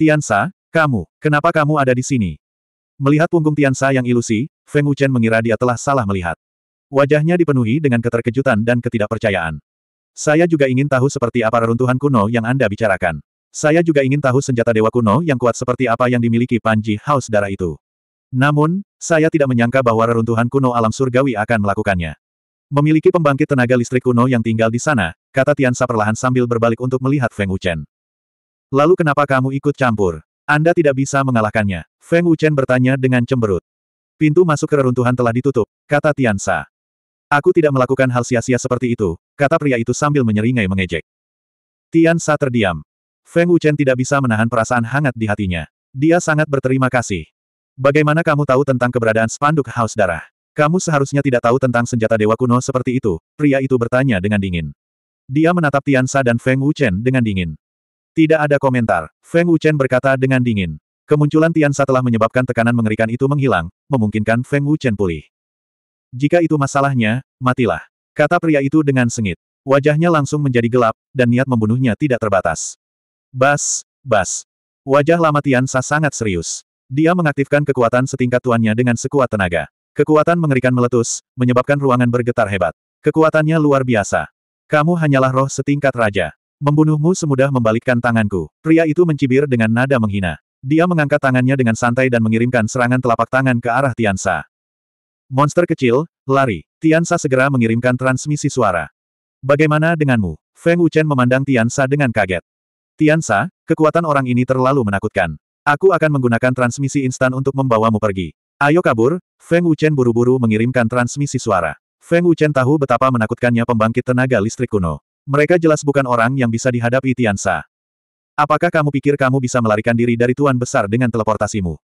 Tiansa, kamu, kenapa kamu ada di sini? Melihat punggung Tiansa yang ilusi, Feng Wuchen mengira dia telah salah melihat. Wajahnya dipenuhi dengan keterkejutan dan ketidakpercayaan. Saya juga ingin tahu seperti apa reruntuhan kuno yang Anda bicarakan. Saya juga ingin tahu senjata dewa kuno yang kuat seperti apa yang dimiliki Panji House darah itu. Namun, saya tidak menyangka bahwa reruntuhan kuno alam surgawi akan melakukannya. Memiliki pembangkit tenaga listrik kuno yang tinggal di sana, kata Tiansa perlahan sambil berbalik untuk melihat Feng Wuchen. Lalu kenapa kamu ikut campur? Anda tidak bisa mengalahkannya. Feng Wuchen bertanya dengan cemberut. Pintu masuk ke reruntuhan telah ditutup, kata Tiansa. Aku tidak melakukan hal sia-sia seperti itu, kata pria itu sambil menyeringai mengejek. Tiansa terdiam. Feng Wuchen tidak bisa menahan perasaan hangat di hatinya. Dia sangat berterima kasih. Bagaimana kamu tahu tentang keberadaan spanduk haus darah? Kamu seharusnya tidak tahu tentang senjata dewa kuno seperti itu, pria itu bertanya dengan dingin. Dia menatap Tiansa dan Feng Wuchen dengan dingin. Tidak ada komentar, Feng Wuchen berkata dengan dingin. Kemunculan Tian setelah menyebabkan tekanan mengerikan itu menghilang, memungkinkan Feng Wuchen pulih. Jika itu masalahnya, matilah. Kata pria itu dengan sengit. Wajahnya langsung menjadi gelap, dan niat membunuhnya tidak terbatas. Bas, bas. Wajah lama Tian Sa sangat serius. Dia mengaktifkan kekuatan setingkat tuannya dengan sekuat tenaga. Kekuatan mengerikan meletus, menyebabkan ruangan bergetar hebat. Kekuatannya luar biasa. Kamu hanyalah roh setingkat raja. Membunuhmu semudah membalikkan tanganku. Pria itu mencibir dengan nada menghina. Dia mengangkat tangannya dengan santai dan mengirimkan serangan telapak tangan ke arah Tiansa. Monster kecil, lari. Tiansa segera mengirimkan transmisi suara. Bagaimana denganmu? Feng Wuchen memandang Tiansa dengan kaget. Tiansa, kekuatan orang ini terlalu menakutkan. Aku akan menggunakan transmisi instan untuk membawamu pergi. Ayo kabur, Feng Wuchen buru-buru mengirimkan transmisi suara. Feng Wuchen tahu betapa menakutkannya pembangkit tenaga listrik kuno. Mereka jelas bukan orang yang bisa dihadapi Tiansa. Apakah kamu pikir kamu bisa melarikan diri dari Tuan Besar dengan teleportasimu?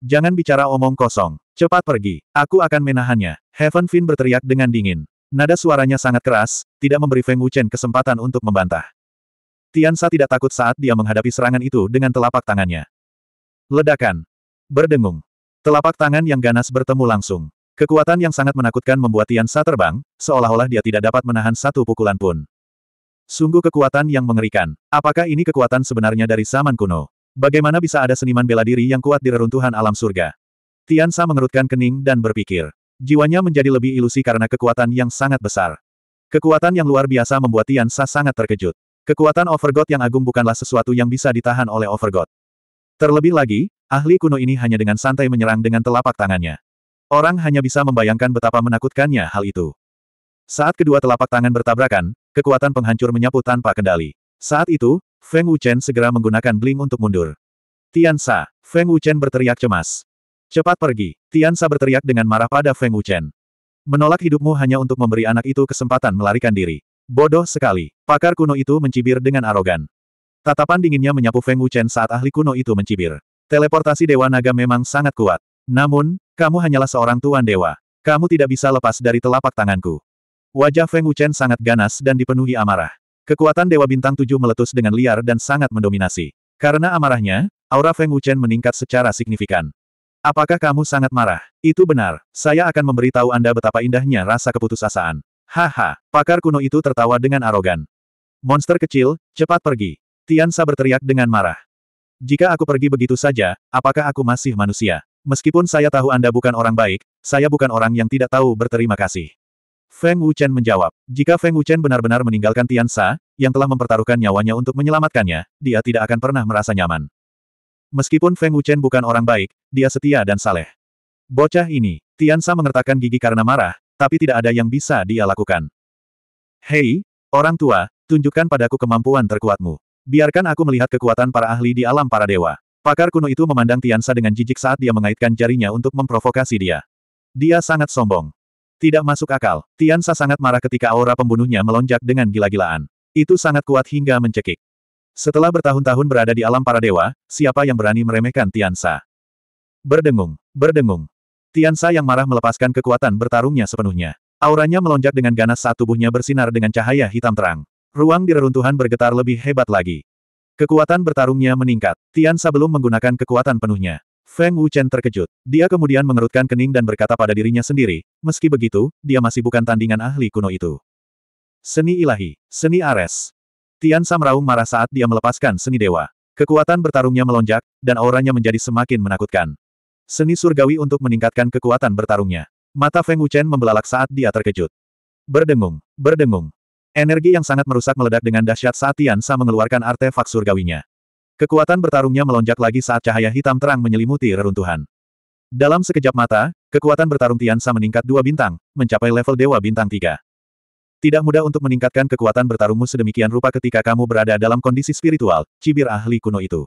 Jangan bicara omong kosong. Cepat pergi. Aku akan menahannya. Heaven Finn berteriak dengan dingin. Nada suaranya sangat keras, tidak memberi Feng Wuchen kesempatan untuk membantah. Tiansa tidak takut saat dia menghadapi serangan itu dengan telapak tangannya. Ledakan. Berdengung. Telapak tangan yang ganas bertemu langsung. Kekuatan yang sangat menakutkan membuat Tiansa terbang, seolah-olah dia tidak dapat menahan satu pukulan pun. Sungguh kekuatan yang mengerikan. Apakah ini kekuatan sebenarnya dari zaman kuno? Bagaimana bisa ada seniman bela diri yang kuat di reruntuhan alam surga? Tian Tiansa mengerutkan kening dan berpikir. Jiwanya menjadi lebih ilusi karena kekuatan yang sangat besar. Kekuatan yang luar biasa membuat Tiansa sangat terkejut. Kekuatan Overgod yang agung bukanlah sesuatu yang bisa ditahan oleh Overgod. Terlebih lagi, ahli kuno ini hanya dengan santai menyerang dengan telapak tangannya. Orang hanya bisa membayangkan betapa menakutkannya hal itu. Saat kedua telapak tangan bertabrakan, kekuatan penghancur menyapu tanpa kendali. Saat itu, Feng Wuchen segera menggunakan bling untuk mundur. Tian Sa, Feng Wuchen berteriak cemas. Cepat pergi, Tian Sa berteriak dengan marah pada Feng Wuchen. Menolak hidupmu hanya untuk memberi anak itu kesempatan melarikan diri. Bodoh sekali, pakar kuno itu mencibir dengan arogan. Tatapan dinginnya menyapu Feng Wuchen saat ahli kuno itu mencibir. Teleportasi Dewa Naga memang sangat kuat. Namun, kamu hanyalah seorang tuan dewa. Kamu tidak bisa lepas dari telapak tanganku. Wajah Feng Wuchen sangat ganas dan dipenuhi amarah. Kekuatan Dewa Bintang Tujuh meletus dengan liar dan sangat mendominasi. Karena amarahnya, aura Feng Wuchen meningkat secara signifikan. Apakah kamu sangat marah? Itu benar, saya akan memberitahu Anda betapa indahnya rasa keputusasaan. Haha, pakar kuno itu tertawa dengan arogan. Monster kecil, cepat pergi. Tian Tiansa berteriak dengan marah. Jika aku pergi begitu saja, apakah aku masih manusia? Meskipun saya tahu Anda bukan orang baik, saya bukan orang yang tidak tahu berterima kasih. Feng Wuchen menjawab, jika Feng Wuchen benar-benar meninggalkan Tian Sa, yang telah mempertaruhkan nyawanya untuk menyelamatkannya, dia tidak akan pernah merasa nyaman. Meskipun Feng Wuchen bukan orang baik, dia setia dan saleh. Bocah ini, Tian Sa mengertakkan gigi karena marah, tapi tidak ada yang bisa dia lakukan. Hei, orang tua, tunjukkan padaku kemampuan terkuatmu. Biarkan aku melihat kekuatan para ahli di alam para dewa. Pakar kuno itu memandang Tian Sa dengan jijik saat dia mengaitkan jarinya untuk memprovokasi dia. Dia sangat sombong. Tidak masuk akal, Tiansa sangat marah ketika aura pembunuhnya melonjak dengan gila-gilaan. Itu sangat kuat hingga mencekik. Setelah bertahun-tahun berada di alam para dewa, siapa yang berani meremehkan Tiansa? Berdengung, berdengung. Tiansa yang marah melepaskan kekuatan bertarungnya sepenuhnya. Auranya melonjak dengan ganas saat tubuhnya bersinar dengan cahaya hitam terang. Ruang di reruntuhan bergetar lebih hebat lagi. Kekuatan bertarungnya meningkat. Tiansa belum menggunakan kekuatan penuhnya. Feng Wuchen terkejut. Dia kemudian mengerutkan kening dan berkata pada dirinya sendiri, meski begitu, dia masih bukan tandingan ahli kuno itu. Seni ilahi, seni Ares. Tian Samraung marah saat dia melepaskan seni dewa. Kekuatan bertarungnya melonjak, dan auranya menjadi semakin menakutkan. Seni surgawi untuk meningkatkan kekuatan bertarungnya. Mata Feng Wuchen membelalak saat dia terkejut. Berdengung, berdengung. Energi yang sangat merusak meledak dengan dahsyat saat Tian Sam mengeluarkan artefak surgawinya. Kekuatan bertarungnya melonjak lagi saat cahaya hitam terang menyelimuti reruntuhan. Dalam sekejap mata, kekuatan bertarung Tiansa meningkat dua bintang, mencapai level Dewa Bintang tiga. Tidak mudah untuk meningkatkan kekuatan bertarungmu sedemikian rupa ketika kamu berada dalam kondisi spiritual, cibir ahli kuno itu.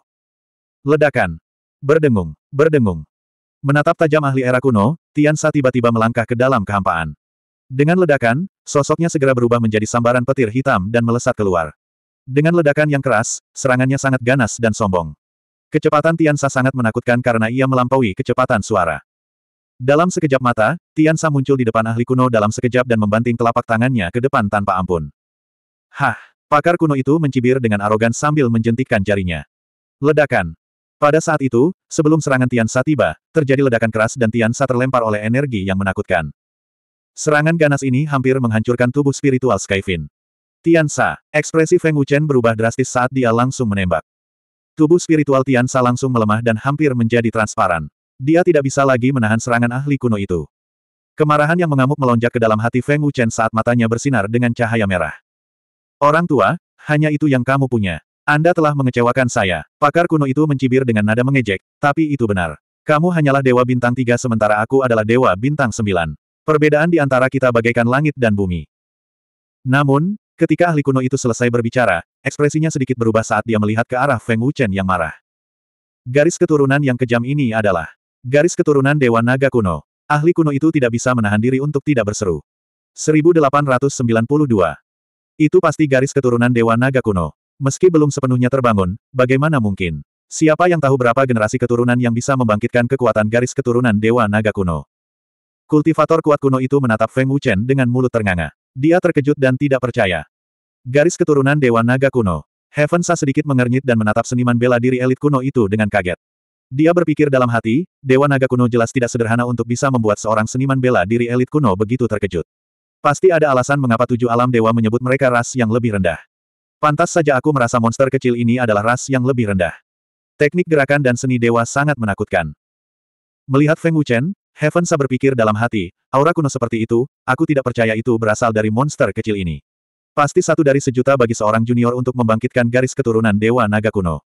Ledakan. Berdengung, berdengung. Menatap tajam ahli era kuno, Tiansa tiba-tiba melangkah ke dalam kehampaan. Dengan ledakan, sosoknya segera berubah menjadi sambaran petir hitam dan melesat keluar. Dengan ledakan yang keras, serangannya sangat ganas dan sombong. Kecepatan Tiansa sangat menakutkan karena ia melampaui kecepatan suara. Dalam sekejap mata, Tiansa muncul di depan ahli kuno dalam sekejap dan membanting telapak tangannya ke depan tanpa ampun. Hah! Pakar kuno itu mencibir dengan arogan sambil menjentikkan jarinya. Ledakan! Pada saat itu, sebelum serangan Tiansa tiba, terjadi ledakan keras dan Tiansa terlempar oleh energi yang menakutkan. Serangan ganas ini hampir menghancurkan tubuh spiritual Skyfin. Tiansa, ekspresi Feng Wuchen berubah drastis saat dia langsung menembak. Tubuh spiritual Tiansa langsung melemah dan hampir menjadi transparan. Dia tidak bisa lagi menahan serangan ahli kuno itu. Kemarahan yang mengamuk melonjak ke dalam hati Feng Wuchen saat matanya bersinar dengan cahaya merah. Orang tua, hanya itu yang kamu punya. Anda telah mengecewakan saya. Pakar kuno itu mencibir dengan nada mengejek, tapi itu benar. Kamu hanyalah dewa bintang tiga sementara aku adalah dewa bintang sembilan. Perbedaan di antara kita bagaikan langit dan bumi. Namun, Ketika ahli kuno itu selesai berbicara, ekspresinya sedikit berubah saat dia melihat ke arah Feng Wuchen yang marah. Garis keturunan yang kejam ini adalah garis keturunan Dewa Naga kuno. Ahli kuno itu tidak bisa menahan diri untuk tidak berseru. 1892. Itu pasti garis keturunan Dewa Naga kuno. Meski belum sepenuhnya terbangun, bagaimana mungkin? Siapa yang tahu berapa generasi keturunan yang bisa membangkitkan kekuatan garis keturunan Dewa Naga kuno? Kultivator kuat kuno itu menatap Feng Wuchen dengan mulut ternganga. Dia terkejut dan tidak percaya. Garis keturunan Dewa Naga kuno. Heaven Sa sedikit mengernyit dan menatap seniman bela diri elit kuno itu dengan kaget. Dia berpikir dalam hati, Dewa Naga kuno jelas tidak sederhana untuk bisa membuat seorang seniman bela diri elit kuno begitu terkejut. Pasti ada alasan mengapa tujuh alam dewa menyebut mereka ras yang lebih rendah. Pantas saja aku merasa monster kecil ini adalah ras yang lebih rendah. Teknik gerakan dan seni dewa sangat menakutkan. Melihat Feng Wuchen, Heaven Heavensa berpikir dalam hati, aura kuno seperti itu, aku tidak percaya itu berasal dari monster kecil ini. Pasti satu dari sejuta bagi seorang junior untuk membangkitkan garis keturunan Dewa Naga kuno.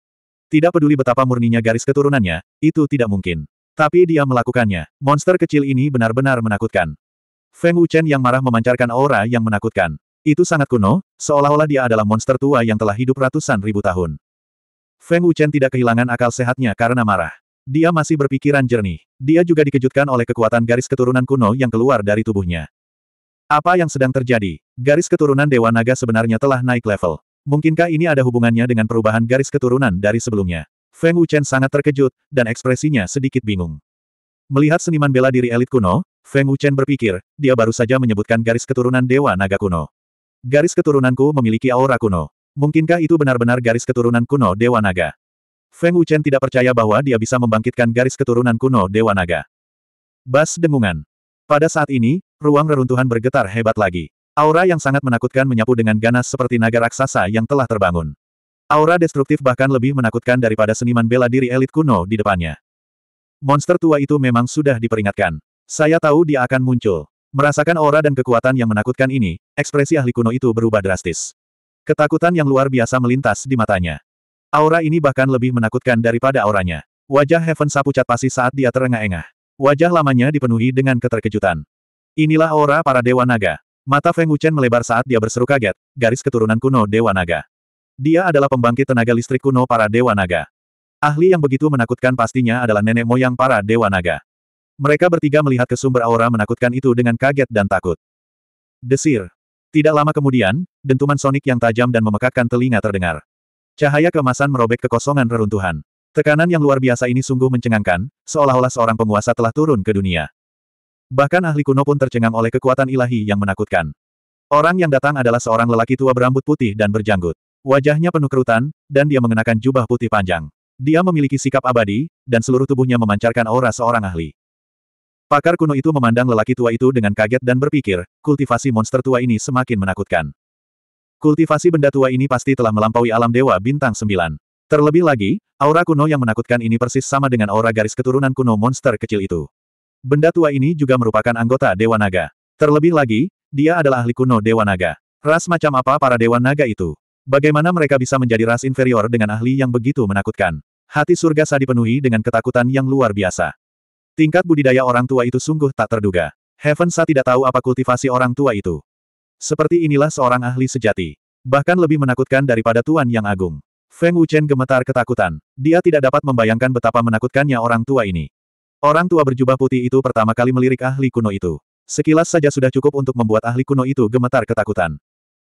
Tidak peduli betapa murninya garis keturunannya, itu tidak mungkin. Tapi dia melakukannya. Monster kecil ini benar-benar menakutkan. Feng Wuchen yang marah memancarkan aura yang menakutkan. Itu sangat kuno, seolah-olah dia adalah monster tua yang telah hidup ratusan ribu tahun. Feng Wuchen tidak kehilangan akal sehatnya karena marah. Dia masih berpikiran jernih. Dia juga dikejutkan oleh kekuatan garis keturunan kuno yang keluar dari tubuhnya. Apa yang sedang terjadi? Garis keturunan Dewa Naga sebenarnya telah naik level. Mungkinkah ini ada hubungannya dengan perubahan garis keturunan dari sebelumnya? Feng Wuchen sangat terkejut, dan ekspresinya sedikit bingung. Melihat seniman bela diri elit kuno, Feng Wuchen berpikir, dia baru saja menyebutkan garis keturunan Dewa Naga kuno. Garis keturunanku memiliki aura kuno. Mungkinkah itu benar-benar garis keturunan kuno Dewa Naga? Feng Wuchen tidak percaya bahwa dia bisa membangkitkan garis keturunan kuno Dewa Naga. Bas dengungan. Pada saat ini, ruang reruntuhan bergetar hebat lagi. Aura yang sangat menakutkan menyapu dengan ganas seperti naga raksasa yang telah terbangun. Aura destruktif bahkan lebih menakutkan daripada seniman bela diri elit kuno di depannya. Monster tua itu memang sudah diperingatkan. Saya tahu dia akan muncul. Merasakan aura dan kekuatan yang menakutkan ini, ekspresi ahli kuno itu berubah drastis. Ketakutan yang luar biasa melintas di matanya. Aura ini bahkan lebih menakutkan daripada auranya. Wajah Heaven sapu cat pasti saat dia terengah-engah. Wajah lamanya dipenuhi dengan keterkejutan. Inilah aura para Dewa Naga. Mata Feng Wuchen melebar saat dia berseru kaget, garis keturunan kuno Dewa Naga. Dia adalah pembangkit tenaga listrik kuno para Dewa Naga. Ahli yang begitu menakutkan pastinya adalah nenek moyang para Dewa Naga. Mereka bertiga melihat ke sumber aura menakutkan itu dengan kaget dan takut. Desir. Tidak lama kemudian, dentuman sonik yang tajam dan memekakkan telinga terdengar. Cahaya kemasan merobek kekosongan reruntuhan. Tekanan yang luar biasa ini sungguh mencengangkan, seolah-olah seorang penguasa telah turun ke dunia. Bahkan ahli kuno pun tercengang oleh kekuatan ilahi yang menakutkan. Orang yang datang adalah seorang lelaki tua berambut putih dan berjanggut. Wajahnya penuh kerutan, dan dia mengenakan jubah putih panjang. Dia memiliki sikap abadi, dan seluruh tubuhnya memancarkan aura seorang ahli. Pakar kuno itu memandang lelaki tua itu dengan kaget dan berpikir, kultivasi monster tua ini semakin menakutkan. Kultivasi benda tua ini pasti telah melampaui alam dewa bintang sembilan. Terlebih lagi, aura kuno yang menakutkan ini persis sama dengan aura garis keturunan kuno monster kecil itu. Benda tua ini juga merupakan anggota Dewa Naga. Terlebih lagi, dia adalah ahli kuno Dewa Naga. Ras macam apa para Dewa Naga itu? Bagaimana mereka bisa menjadi ras inferior dengan ahli yang begitu menakutkan? Hati surga Sa dipenuhi dengan ketakutan yang luar biasa. Tingkat budidaya orang tua itu sungguh tak terduga. Heaven Sa tidak tahu apa kultivasi orang tua itu. Seperti inilah seorang ahli sejati. Bahkan lebih menakutkan daripada Tuan Yang Agung. Feng Wuchen gemetar ketakutan. Dia tidak dapat membayangkan betapa menakutkannya orang tua ini. Orang tua berjubah putih itu pertama kali melirik ahli kuno itu. Sekilas saja sudah cukup untuk membuat ahli kuno itu gemetar ketakutan.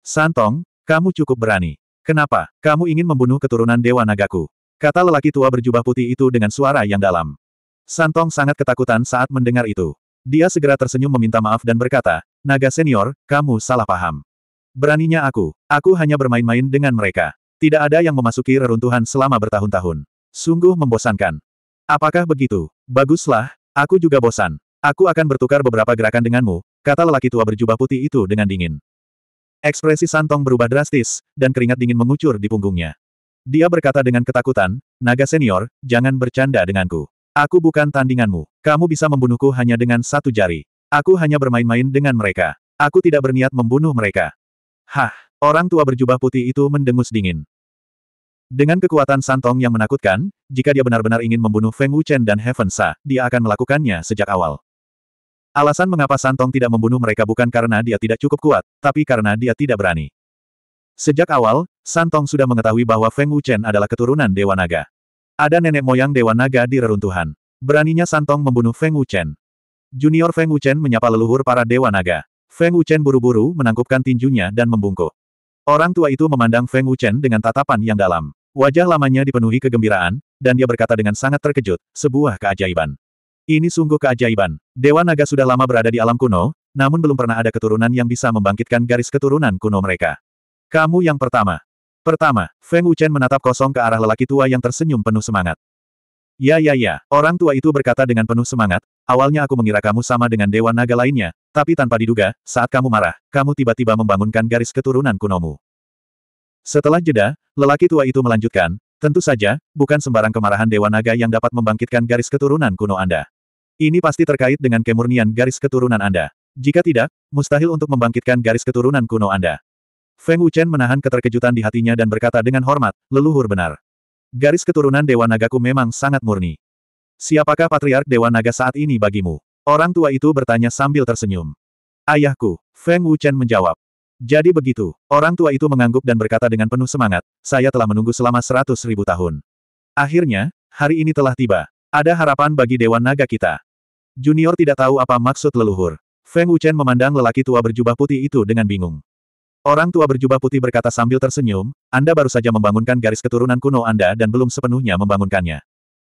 Santong, kamu cukup berani. Kenapa? Kamu ingin membunuh keturunan Dewa Nagaku. Kata lelaki tua berjubah putih itu dengan suara yang dalam. Santong sangat ketakutan saat mendengar itu. Dia segera tersenyum meminta maaf dan berkata, Naga senior, kamu salah paham. Beraninya aku, aku hanya bermain-main dengan mereka. Tidak ada yang memasuki reruntuhan selama bertahun-tahun. Sungguh membosankan. Apakah begitu? Baguslah, aku juga bosan. Aku akan bertukar beberapa gerakan denganmu, kata lelaki tua berjubah putih itu dengan dingin. Ekspresi Santong berubah drastis, dan keringat dingin mengucur di punggungnya. Dia berkata dengan ketakutan, Naga senior, jangan bercanda denganku. Aku bukan tandinganmu. Kamu bisa membunuhku hanya dengan satu jari. Aku hanya bermain-main dengan mereka. Aku tidak berniat membunuh mereka. Hah, orang tua berjubah putih itu mendengus dingin. Dengan kekuatan Santong yang menakutkan, jika dia benar-benar ingin membunuh Feng Wuchen dan Heaven Sa, dia akan melakukannya sejak awal. Alasan mengapa Santong tidak membunuh mereka bukan karena dia tidak cukup kuat, tapi karena dia tidak berani. Sejak awal, Santong sudah mengetahui bahwa Feng Wuchen adalah keturunan Dewa Naga. Ada nenek moyang Dewa Naga di reruntuhan. Beraninya Santong membunuh Feng Wuchen. Junior Feng Wuchen menyapa leluhur para Dewa Naga. Feng Wuchen buru-buru menangkupkan tinjunya dan membungkuk. Orang tua itu memandang Feng Wuchen dengan tatapan yang dalam. Wajah lamanya dipenuhi kegembiraan, dan dia berkata dengan sangat terkejut, sebuah keajaiban. Ini sungguh keajaiban. Dewa Naga sudah lama berada di alam kuno, namun belum pernah ada keturunan yang bisa membangkitkan garis keturunan kuno mereka. Kamu yang pertama. Pertama, Feng Wuchen menatap kosong ke arah lelaki tua yang tersenyum penuh semangat. Ya ya ya, orang tua itu berkata dengan penuh semangat, awalnya aku mengira kamu sama dengan dewa naga lainnya, tapi tanpa diduga, saat kamu marah, kamu tiba-tiba membangunkan garis keturunan kunomu. Setelah jeda, lelaki tua itu melanjutkan, tentu saja, bukan sembarang kemarahan dewa naga yang dapat membangkitkan garis keturunan kuno Anda. Ini pasti terkait dengan kemurnian garis keturunan Anda. Jika tidak, mustahil untuk membangkitkan garis keturunan kuno Anda. Feng Wuchen menahan keterkejutan di hatinya dan berkata dengan hormat, leluhur benar. Garis keturunan Dewa Nagaku memang sangat murni. Siapakah Patriark Dewa Naga saat ini bagimu? Orang tua itu bertanya sambil tersenyum. Ayahku, Feng Wuchen menjawab. Jadi begitu, orang tua itu mengangguk dan berkata dengan penuh semangat, saya telah menunggu selama seratus ribu tahun. Akhirnya, hari ini telah tiba. Ada harapan bagi Dewa Naga kita. Junior tidak tahu apa maksud leluhur. Feng Wuchen memandang lelaki tua berjubah putih itu dengan bingung. Orang tua berjubah putih berkata sambil tersenyum, Anda baru saja membangunkan garis keturunan kuno Anda dan belum sepenuhnya membangunkannya.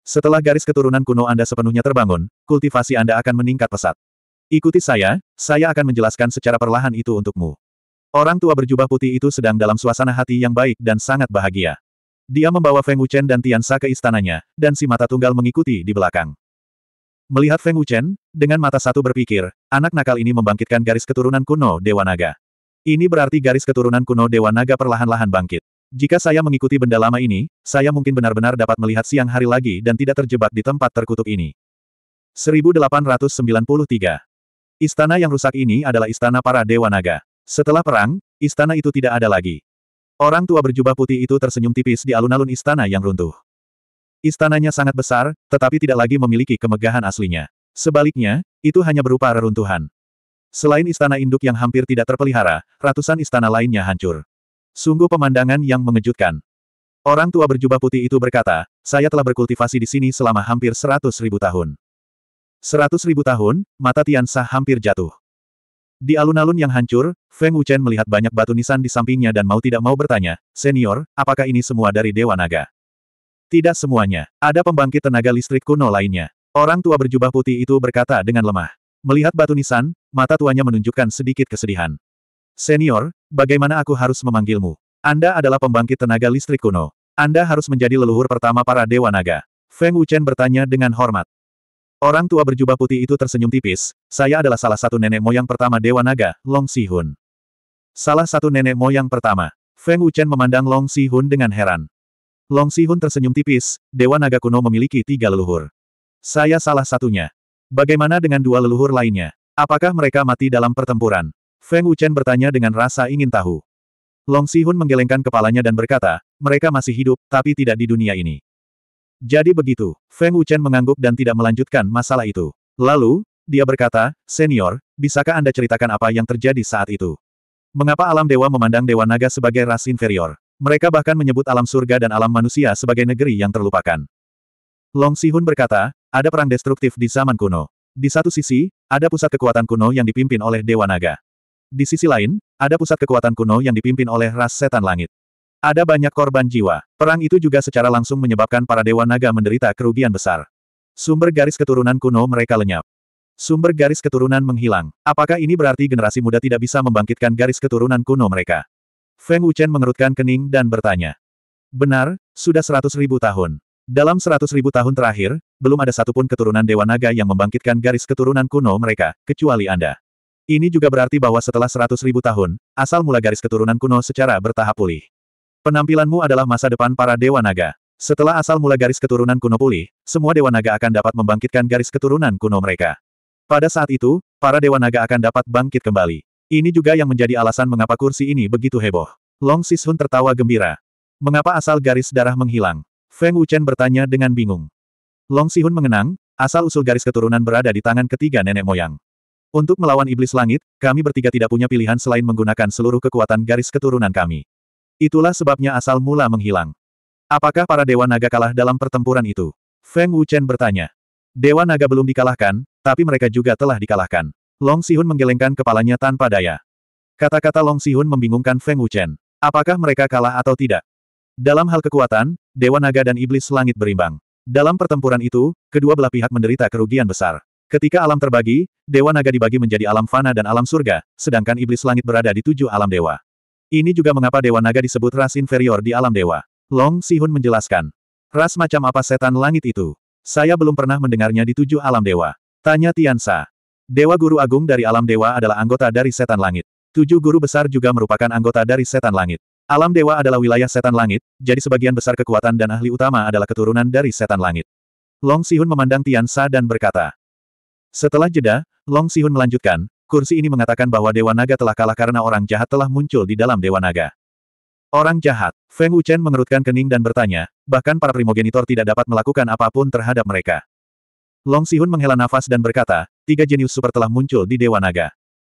Setelah garis keturunan kuno Anda sepenuhnya terbangun, kultivasi Anda akan meningkat pesat. Ikuti saya, saya akan menjelaskan secara perlahan itu untukmu. Orang tua berjubah putih itu sedang dalam suasana hati yang baik dan sangat bahagia. Dia membawa Feng Wuchen dan Tian Sa ke istananya, dan si mata tunggal mengikuti di belakang. Melihat Feng Wuchen, dengan mata satu berpikir, anak nakal ini membangkitkan garis keturunan kuno Dewa Naga. Ini berarti garis keturunan kuno Dewa Naga perlahan-lahan bangkit. Jika saya mengikuti benda lama ini, saya mungkin benar-benar dapat melihat siang hari lagi dan tidak terjebak di tempat terkutuk ini. 1893 Istana yang rusak ini adalah istana para Dewa Naga. Setelah perang, istana itu tidak ada lagi. Orang tua berjubah putih itu tersenyum tipis di alun-alun istana yang runtuh. Istananya sangat besar, tetapi tidak lagi memiliki kemegahan aslinya. Sebaliknya, itu hanya berupa reruntuhan. Selain istana induk yang hampir tidak terpelihara, ratusan istana lainnya hancur. Sungguh pemandangan yang mengejutkan. Orang tua berjubah putih itu berkata, saya telah berkultivasi di sini selama hampir seratus ribu tahun. Seratus ribu tahun, mata Tian Sah hampir jatuh. Di alun-alun yang hancur, Feng Wuchen melihat banyak batu nisan di sampingnya dan mau tidak mau bertanya, Senior, apakah ini semua dari Dewa Naga? Tidak semuanya, ada pembangkit tenaga listrik kuno lainnya. Orang tua berjubah putih itu berkata dengan lemah. Melihat batu nisan, mata tuanya menunjukkan sedikit kesedihan. Senior, bagaimana aku harus memanggilmu? Anda adalah pembangkit tenaga listrik kuno. Anda harus menjadi leluhur pertama para Dewa Naga. Feng Wuchen bertanya dengan hormat. Orang tua berjubah putih itu tersenyum tipis, saya adalah salah satu nenek moyang pertama Dewa Naga, Long Si Hun. Salah satu nenek moyang pertama. Feng Wuchen memandang Long Si Hun dengan heran. Long Si Hun tersenyum tipis, Dewa Naga kuno memiliki tiga leluhur. Saya salah satunya. Bagaimana dengan dua leluhur lainnya? Apakah mereka mati dalam pertempuran? Feng Wuchen bertanya dengan rasa ingin tahu. Long Sihun menggelengkan kepalanya dan berkata, mereka masih hidup, tapi tidak di dunia ini. Jadi begitu, Feng Wuchen mengangguk dan tidak melanjutkan masalah itu. Lalu, dia berkata, Senior, bisakah Anda ceritakan apa yang terjadi saat itu? Mengapa alam dewa memandang dewa naga sebagai ras inferior? Mereka bahkan menyebut alam surga dan alam manusia sebagai negeri yang terlupakan. Long Sihun berkata, ada perang destruktif di zaman kuno. Di satu sisi, ada pusat kekuatan kuno yang dipimpin oleh Dewa Naga. Di sisi lain, ada pusat kekuatan kuno yang dipimpin oleh ras setan langit. Ada banyak korban jiwa. Perang itu juga secara langsung menyebabkan para Dewa Naga menderita kerugian besar. Sumber garis keturunan kuno mereka lenyap. Sumber garis keturunan menghilang. Apakah ini berarti generasi muda tidak bisa membangkitkan garis keturunan kuno mereka? Feng Wuchen mengerutkan kening dan bertanya. Benar, sudah seratus ribu tahun. Dalam seratus ribu tahun terakhir, belum ada satupun keturunan Dewa Naga yang membangkitkan garis keturunan kuno mereka, kecuali Anda. Ini juga berarti bahwa setelah seratus ribu tahun, asal mula garis keturunan kuno secara bertahap pulih. Penampilanmu adalah masa depan para Dewa Naga. Setelah asal mula garis keturunan kuno pulih, semua Dewa Naga akan dapat membangkitkan garis keturunan kuno mereka. Pada saat itu, para Dewa Naga akan dapat bangkit kembali. Ini juga yang menjadi alasan mengapa kursi ini begitu heboh. Long Sishun tertawa gembira. Mengapa asal garis darah menghilang? Feng Wuchen bertanya dengan bingung. Long Sihun mengenang, asal-usul garis keturunan berada di tangan ketiga nenek moyang. Untuk melawan iblis langit, kami bertiga tidak punya pilihan selain menggunakan seluruh kekuatan garis keturunan kami. Itulah sebabnya asal mula menghilang. Apakah para Dewa Naga kalah dalam pertempuran itu? Feng Wuchen bertanya. Dewa Naga belum dikalahkan, tapi mereka juga telah dikalahkan. Long Sihun menggelengkan kepalanya tanpa daya. Kata-kata Long Sihun membingungkan Feng Wuchen. Apakah mereka kalah atau tidak? Dalam hal kekuatan, Dewa Naga dan Iblis Langit berimbang. Dalam pertempuran itu, kedua belah pihak menderita kerugian besar. Ketika alam terbagi, Dewa Naga dibagi menjadi alam fana dan alam surga, sedangkan Iblis Langit berada di tujuh alam dewa. Ini juga mengapa Dewa Naga disebut ras inferior di alam dewa. Long Sihun menjelaskan. Ras macam apa setan langit itu? Saya belum pernah mendengarnya di tujuh alam dewa. Tanya Tian Tiansa. Dewa Guru Agung dari alam dewa adalah anggota dari setan langit. Tujuh guru besar juga merupakan anggota dari setan langit. Alam dewa adalah wilayah setan langit, jadi sebagian besar kekuatan dan ahli utama adalah keturunan dari setan langit. Long Sihun memandang Tian Sa dan berkata. Setelah jeda, Long Sihun melanjutkan, kursi ini mengatakan bahwa Dewa Naga telah kalah karena orang jahat telah muncul di dalam Dewa Naga. Orang jahat, Feng Wuchen mengerutkan kening dan bertanya, bahkan para primogenitor tidak dapat melakukan apapun terhadap mereka. Long Sihun menghela nafas dan berkata, tiga jenius super telah muncul di Dewa Naga.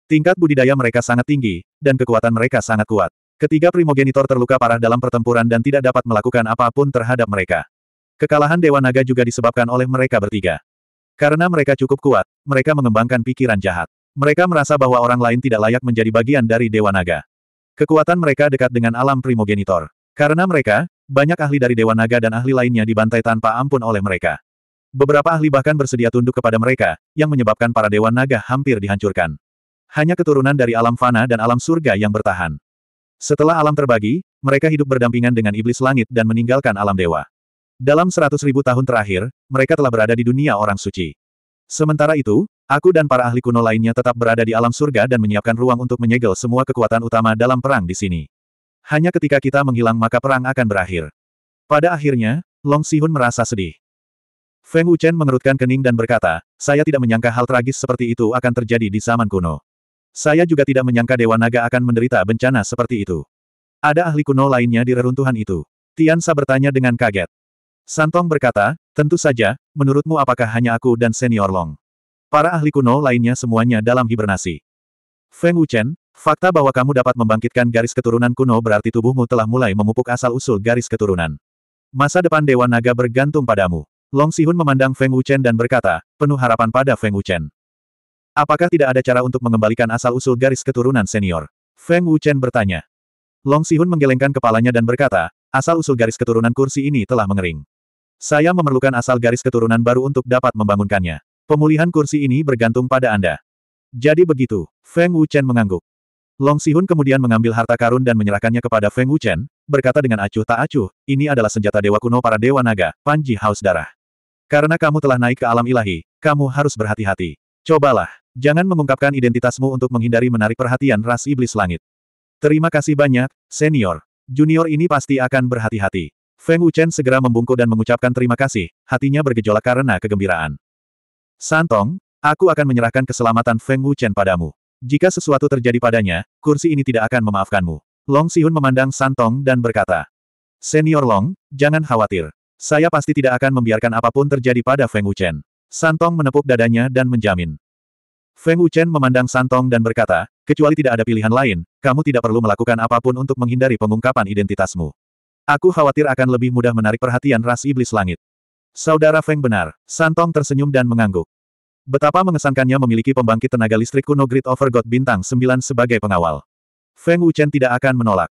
Tingkat budidaya mereka sangat tinggi, dan kekuatan mereka sangat kuat. Ketiga primogenitor terluka parah dalam pertempuran dan tidak dapat melakukan apapun terhadap mereka. Kekalahan Dewa Naga juga disebabkan oleh mereka bertiga. Karena mereka cukup kuat, mereka mengembangkan pikiran jahat. Mereka merasa bahwa orang lain tidak layak menjadi bagian dari Dewa Naga. Kekuatan mereka dekat dengan alam primogenitor. Karena mereka, banyak ahli dari Dewa Naga dan ahli lainnya dibantai tanpa ampun oleh mereka. Beberapa ahli bahkan bersedia tunduk kepada mereka, yang menyebabkan para Dewa Naga hampir dihancurkan. Hanya keturunan dari alam fana dan alam surga yang bertahan. Setelah alam terbagi, mereka hidup berdampingan dengan iblis langit dan meninggalkan alam dewa. Dalam seratus ribu tahun terakhir, mereka telah berada di dunia orang suci. Sementara itu, aku dan para ahli kuno lainnya tetap berada di alam surga dan menyiapkan ruang untuk menyegel semua kekuatan utama dalam perang di sini. Hanya ketika kita menghilang maka perang akan berakhir. Pada akhirnya, Long Sihun merasa sedih. Feng Wuchen mengerutkan kening dan berkata, saya tidak menyangka hal tragis seperti itu akan terjadi di zaman kuno. Saya juga tidak menyangka Dewa Naga akan menderita bencana seperti itu. Ada ahli kuno lainnya di reruntuhan itu. Tian Tiansa bertanya dengan kaget. Santong berkata, tentu saja, menurutmu apakah hanya aku dan senior Long? Para ahli kuno lainnya semuanya dalam hibernasi. Feng Wuchen, fakta bahwa kamu dapat membangkitkan garis keturunan kuno berarti tubuhmu telah mulai memupuk asal-usul garis keturunan. Masa depan Dewa Naga bergantung padamu. Long Sihun memandang Feng Wuchen dan berkata, penuh harapan pada Feng Wuchen. Apakah tidak ada cara untuk mengembalikan asal-usul garis keturunan senior? Feng Wuchen bertanya. Long Sihun menggelengkan kepalanya dan berkata, asal-usul garis keturunan kursi ini telah mengering. Saya memerlukan asal garis keturunan baru untuk dapat membangunkannya. Pemulihan kursi ini bergantung pada Anda. Jadi begitu, Feng Wuchen mengangguk. Long Sihun kemudian mengambil harta karun dan menyerahkannya kepada Feng Wuchen, berkata dengan acuh tak acuh, ini adalah senjata dewa kuno para dewa naga, Panji Haus Darah. Karena kamu telah naik ke alam ilahi, kamu harus berhati-hati. Cobalah. Jangan mengungkapkan identitasmu untuk menghindari menarik perhatian ras iblis langit. Terima kasih banyak, senior. Junior ini pasti akan berhati-hati. Feng Wuchen segera membungkuk dan mengucapkan terima kasih, hatinya bergejolak karena kegembiraan. Santong, aku akan menyerahkan keselamatan Feng Wuchen padamu. Jika sesuatu terjadi padanya, kursi ini tidak akan memaafkanmu. Long Sihun memandang Santong dan berkata, Senior Long, jangan khawatir. Saya pasti tidak akan membiarkan apapun terjadi pada Feng Wuchen. Santong menepuk dadanya dan menjamin. Feng Wuchen memandang Santong dan berkata, kecuali tidak ada pilihan lain, kamu tidak perlu melakukan apapun untuk menghindari pengungkapan identitasmu. Aku khawatir akan lebih mudah menarik perhatian ras iblis langit. Saudara Feng benar, Santong tersenyum dan mengangguk. Betapa mengesankannya memiliki pembangkit tenaga listrik kuno Great Over God Bintang 9 sebagai pengawal. Feng Wuchen tidak akan menolak.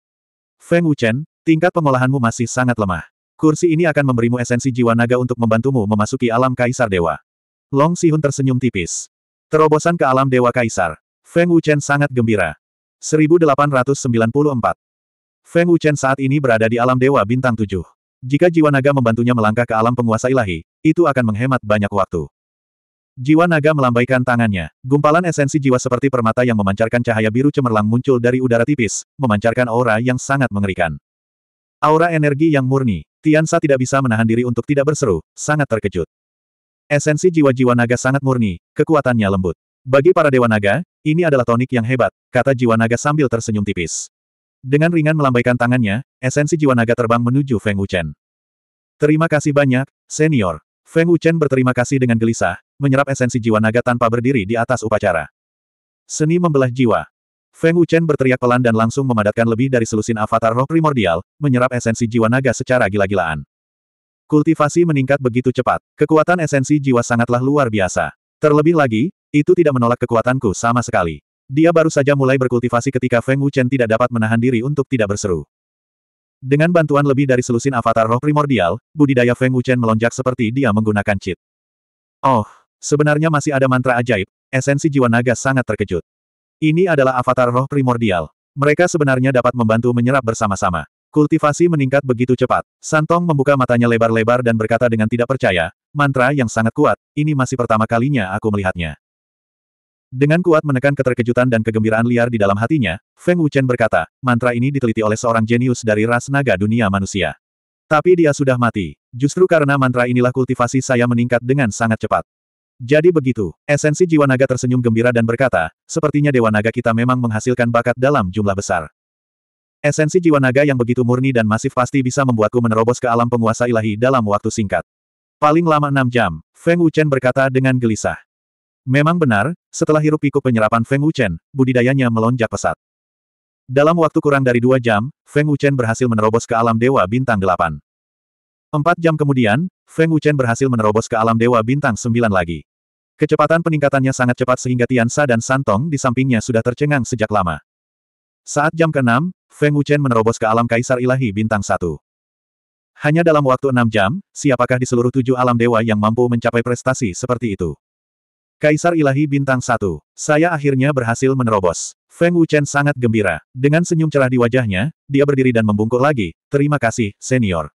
Feng Wuchen, tingkat pengolahanmu masih sangat lemah. Kursi ini akan memberimu esensi jiwa naga untuk membantumu memasuki alam kaisar dewa. Long Sihun tersenyum tipis. Terobosan ke alam Dewa Kaisar. Feng Wuchen sangat gembira. 1894. Feng Wuchen saat ini berada di alam Dewa Bintang 7. Jika jiwa naga membantunya melangkah ke alam penguasa ilahi, itu akan menghemat banyak waktu. Jiwa naga melambaikan tangannya. Gumpalan esensi jiwa seperti permata yang memancarkan cahaya biru cemerlang muncul dari udara tipis, memancarkan aura yang sangat mengerikan. Aura energi yang murni, Tian Tiansa tidak bisa menahan diri untuk tidak berseru, sangat terkejut. Esensi jiwa-jiwa naga sangat murni, kekuatannya lembut. Bagi para dewa naga, ini adalah tonik yang hebat, kata jiwa naga sambil tersenyum tipis. Dengan ringan melambaikan tangannya, esensi jiwa naga terbang menuju Feng Wuchen. Terima kasih banyak, senior. Feng Wuchen berterima kasih dengan gelisah, menyerap esensi jiwa naga tanpa berdiri di atas upacara. Seni membelah jiwa. Feng Wuchen berteriak pelan dan langsung memadatkan lebih dari selusin avatar roh primordial, menyerap esensi jiwa naga secara gila-gilaan. Kultivasi meningkat begitu cepat. Kekuatan esensi jiwa sangatlah luar biasa. Terlebih lagi, itu tidak menolak kekuatanku sama sekali. Dia baru saja mulai berkultivasi ketika Feng Wuchen tidak dapat menahan diri untuk tidak berseru. Dengan bantuan lebih dari selusin avatar roh primordial, budidaya Feng Wuchen melonjak seperti dia menggunakan cheat. Oh, sebenarnya masih ada mantra ajaib, esensi jiwa naga sangat terkejut. Ini adalah avatar roh primordial. Mereka sebenarnya dapat membantu menyerap bersama-sama. Kultivasi meningkat begitu cepat. Santong membuka matanya lebar-lebar dan berkata dengan tidak percaya, mantra yang sangat kuat, ini masih pertama kalinya aku melihatnya. Dengan kuat menekan keterkejutan dan kegembiraan liar di dalam hatinya, Feng Wuchen berkata, mantra ini diteliti oleh seorang jenius dari ras naga dunia manusia. Tapi dia sudah mati. Justru karena mantra inilah kultivasi saya meningkat dengan sangat cepat. Jadi begitu, esensi jiwa naga tersenyum gembira dan berkata, sepertinya dewa naga kita memang menghasilkan bakat dalam jumlah besar. Esensi jiwa naga yang begitu murni dan masif pasti bisa membuatku menerobos ke alam penguasa ilahi dalam waktu singkat. Paling lama enam jam, Feng Wuchen berkata dengan gelisah. Memang benar, setelah hirup pikuk penyerapan Feng Wuchen, budidayanya melonjak pesat. Dalam waktu kurang dari dua jam, Feng Wuchen berhasil menerobos ke alam Dewa Bintang delapan. Empat jam kemudian, Feng Wuchen berhasil menerobos ke alam Dewa Bintang sembilan lagi. Kecepatan peningkatannya sangat cepat sehingga Tian Sa dan Santong di sampingnya sudah tercengang sejak lama. Saat jam ke-6, Feng Wuchen menerobos ke alam Kaisar Ilahi Bintang 1. Hanya dalam waktu enam jam, siapakah di seluruh tujuh alam dewa yang mampu mencapai prestasi seperti itu? Kaisar Ilahi Bintang 1, saya akhirnya berhasil menerobos. Feng Wuchen sangat gembira. Dengan senyum cerah di wajahnya, dia berdiri dan membungkuk lagi, terima kasih, senior.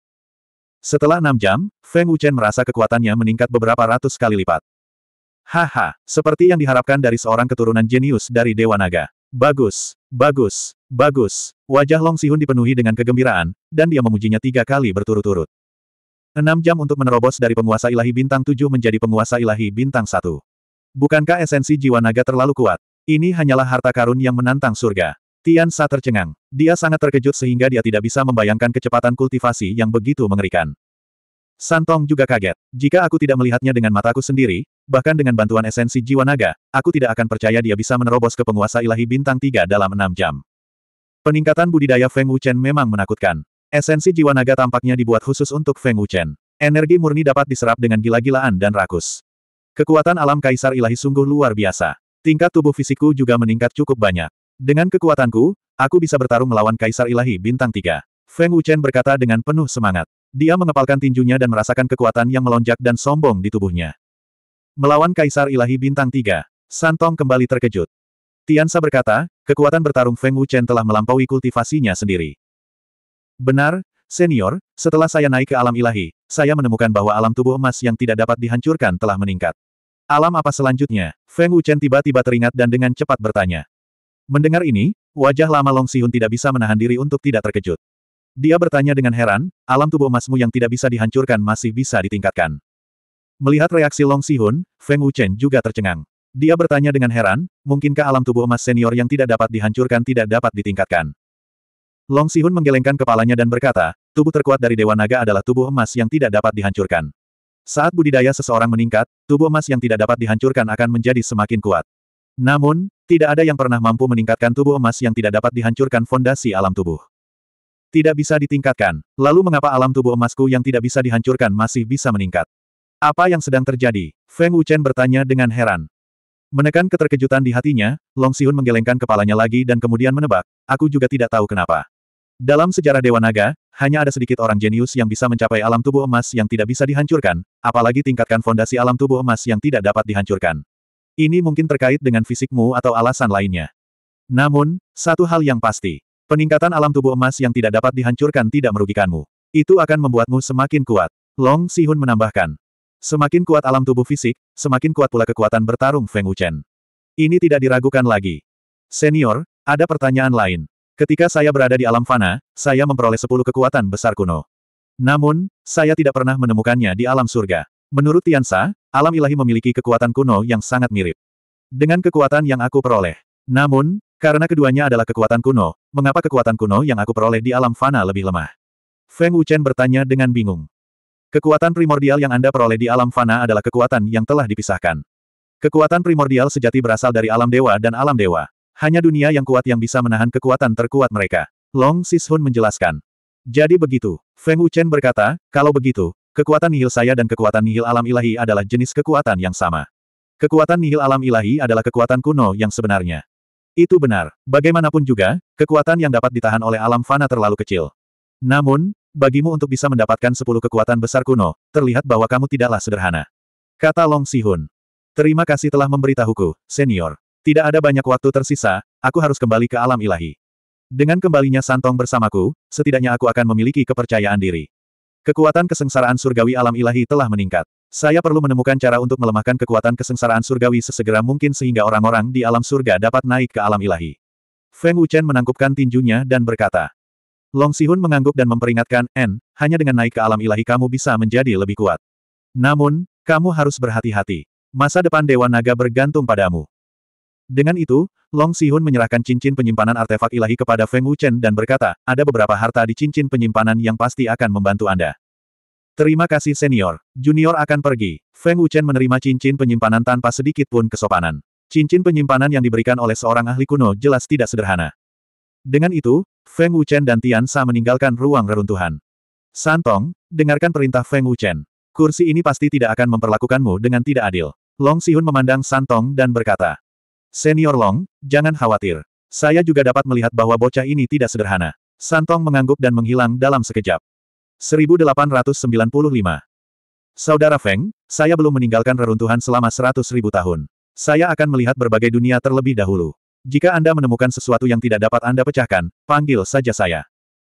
Setelah enam jam, Feng Wuchen merasa kekuatannya meningkat beberapa ratus kali lipat. Haha, seperti yang diharapkan dari seorang keturunan jenius dari Dewa Naga. Bagus, Bagus, bagus. Wajah Long Sihun dipenuhi dengan kegembiraan, dan dia memujinya tiga kali berturut-turut. Enam jam untuk menerobos dari penguasa ilahi bintang tujuh menjadi penguasa ilahi bintang satu. Bukankah esensi jiwa naga terlalu kuat? Ini hanyalah harta karun yang menantang surga. Tian Sa tercengang. Dia sangat terkejut sehingga dia tidak bisa membayangkan kecepatan kultivasi yang begitu mengerikan. Santong juga kaget. Jika aku tidak melihatnya dengan mataku sendiri, bahkan dengan bantuan esensi jiwa naga, aku tidak akan percaya dia bisa menerobos ke penguasa ilahi bintang tiga dalam enam jam. Peningkatan budidaya Feng Wuchen memang menakutkan. Esensi jiwa naga tampaknya dibuat khusus untuk Feng Wuchen. Energi murni dapat diserap dengan gila-gilaan dan rakus. Kekuatan alam kaisar ilahi sungguh luar biasa. Tingkat tubuh fisikku juga meningkat cukup banyak. Dengan kekuatanku, aku bisa bertarung melawan kaisar ilahi bintang tiga. Feng Wuchen berkata dengan penuh semangat. Dia mengepalkan tinjunya dan merasakan kekuatan yang melonjak dan sombong di tubuhnya. Melawan Kaisar Ilahi Bintang 3, Santong kembali terkejut. Tiansa berkata, kekuatan bertarung Feng Wu Chen telah melampaui kultivasinya sendiri. Benar, senior, setelah saya naik ke alam ilahi, saya menemukan bahwa alam tubuh emas yang tidak dapat dihancurkan telah meningkat. Alam apa selanjutnya? Feng Wu Chen tiba-tiba teringat dan dengan cepat bertanya. Mendengar ini, wajah lama Long Sihun tidak bisa menahan diri untuk tidak terkejut. Dia bertanya dengan heran, alam tubuh emasmu yang tidak bisa dihancurkan masih bisa ditingkatkan. Melihat reaksi Long Sihun, Feng Wuchen juga tercengang. Dia bertanya dengan heran, mungkinkah alam tubuh emas senior yang tidak dapat dihancurkan tidak dapat ditingkatkan? Long Sihun menggelengkan kepalanya dan berkata, tubuh terkuat dari Dewa Naga adalah tubuh emas yang tidak dapat dihancurkan. Saat budidaya seseorang meningkat, tubuh emas yang tidak dapat dihancurkan akan menjadi semakin kuat. Namun, tidak ada yang pernah mampu meningkatkan tubuh emas yang tidak dapat dihancurkan fondasi alam tubuh. Tidak bisa ditingkatkan. Lalu mengapa alam tubuh emasku yang tidak bisa dihancurkan masih bisa meningkat? Apa yang sedang terjadi? Feng Wuchen bertanya dengan heran. Menekan keterkejutan di hatinya, Long Xiun menggelengkan kepalanya lagi dan kemudian menebak, aku juga tidak tahu kenapa. Dalam sejarah Dewa Naga, hanya ada sedikit orang jenius yang bisa mencapai alam tubuh emas yang tidak bisa dihancurkan, apalagi tingkatkan fondasi alam tubuh emas yang tidak dapat dihancurkan. Ini mungkin terkait dengan fisikmu atau alasan lainnya. Namun, satu hal yang pasti. Peningkatan alam tubuh emas yang tidak dapat dihancurkan tidak merugikanmu. Itu akan membuatmu semakin kuat. Long Sihun menambahkan. Semakin kuat alam tubuh fisik, semakin kuat pula kekuatan bertarung Feng Wuchen. Ini tidak diragukan lagi. Senior, ada pertanyaan lain. Ketika saya berada di alam fana, saya memperoleh sepuluh kekuatan besar kuno. Namun, saya tidak pernah menemukannya di alam surga. Menurut Tiansa, alam ilahi memiliki kekuatan kuno yang sangat mirip dengan kekuatan yang aku peroleh. Namun, karena keduanya adalah kekuatan kuno, mengapa kekuatan kuno yang aku peroleh di alam fana lebih lemah? Feng Wuchen bertanya dengan bingung. Kekuatan primordial yang Anda peroleh di alam fana adalah kekuatan yang telah dipisahkan. Kekuatan primordial sejati berasal dari alam dewa dan alam dewa. Hanya dunia yang kuat yang bisa menahan kekuatan terkuat mereka. Long Sishun menjelaskan. Jadi begitu, Feng Wuchen berkata, kalau begitu, kekuatan nihil saya dan kekuatan nihil alam ilahi adalah jenis kekuatan yang sama. Kekuatan nihil alam ilahi adalah kekuatan kuno yang sebenarnya. Itu benar. Bagaimanapun juga, kekuatan yang dapat ditahan oleh alam fana terlalu kecil. Namun, bagimu untuk bisa mendapatkan sepuluh kekuatan besar kuno, terlihat bahwa kamu tidaklah sederhana. Kata Long Sihun. Terima kasih telah memberitahuku, senior. Tidak ada banyak waktu tersisa, aku harus kembali ke alam ilahi. Dengan kembalinya Santong bersamaku, setidaknya aku akan memiliki kepercayaan diri. Kekuatan kesengsaraan surgawi alam ilahi telah meningkat. Saya perlu menemukan cara untuk melemahkan kekuatan kesengsaraan surgawi sesegera mungkin sehingga orang-orang di alam surga dapat naik ke alam ilahi. Feng Wuchen menangkupkan tinjunya dan berkata. Long Sihun mengangguk dan memperingatkan, En, hanya dengan naik ke alam ilahi kamu bisa menjadi lebih kuat. Namun, kamu harus berhati-hati. Masa depan Dewa Naga bergantung padamu. Dengan itu, Long Sihun menyerahkan cincin penyimpanan artefak ilahi kepada Feng Wuchen dan berkata, ada beberapa harta di cincin penyimpanan yang pasti akan membantu Anda. Terima kasih senior. Junior akan pergi. Feng Wuchen menerima cincin penyimpanan tanpa sedikit pun kesopanan. Cincin penyimpanan yang diberikan oleh seorang ahli kuno jelas tidak sederhana. Dengan itu, Feng Wuchen dan Tian Sa meninggalkan ruang reruntuhan. Santong, dengarkan perintah Feng Wuchen. Kursi ini pasti tidak akan memperlakukanmu dengan tidak adil. Long Sihun memandang Santong dan berkata, Senior Long, jangan khawatir. Saya juga dapat melihat bahwa bocah ini tidak sederhana. Santong mengangguk dan menghilang dalam sekejap. 1895. Saudara Feng, saya belum meninggalkan reruntuhan selama ribu tahun. Saya akan melihat berbagai dunia terlebih dahulu. Jika Anda menemukan sesuatu yang tidak dapat Anda pecahkan, panggil saja saya.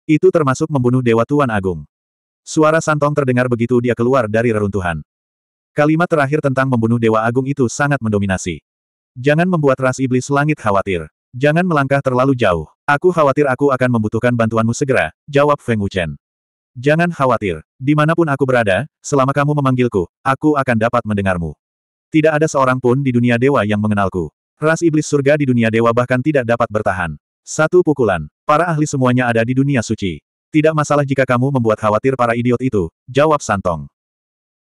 Itu termasuk membunuh Dewa Tuan Agung. Suara Santong terdengar begitu dia keluar dari reruntuhan. Kalimat terakhir tentang membunuh Dewa Agung itu sangat mendominasi. Jangan membuat ras iblis langit khawatir. Jangan melangkah terlalu jauh. Aku khawatir aku akan membutuhkan bantuanmu segera, jawab Feng Wuchen. Jangan khawatir, dimanapun aku berada, selama kamu memanggilku, aku akan dapat mendengarmu. Tidak ada seorang pun di dunia dewa yang mengenalku. Ras iblis surga di dunia dewa bahkan tidak dapat bertahan. Satu pukulan, para ahli semuanya ada di dunia suci. Tidak masalah jika kamu membuat khawatir para idiot itu, jawab Santong.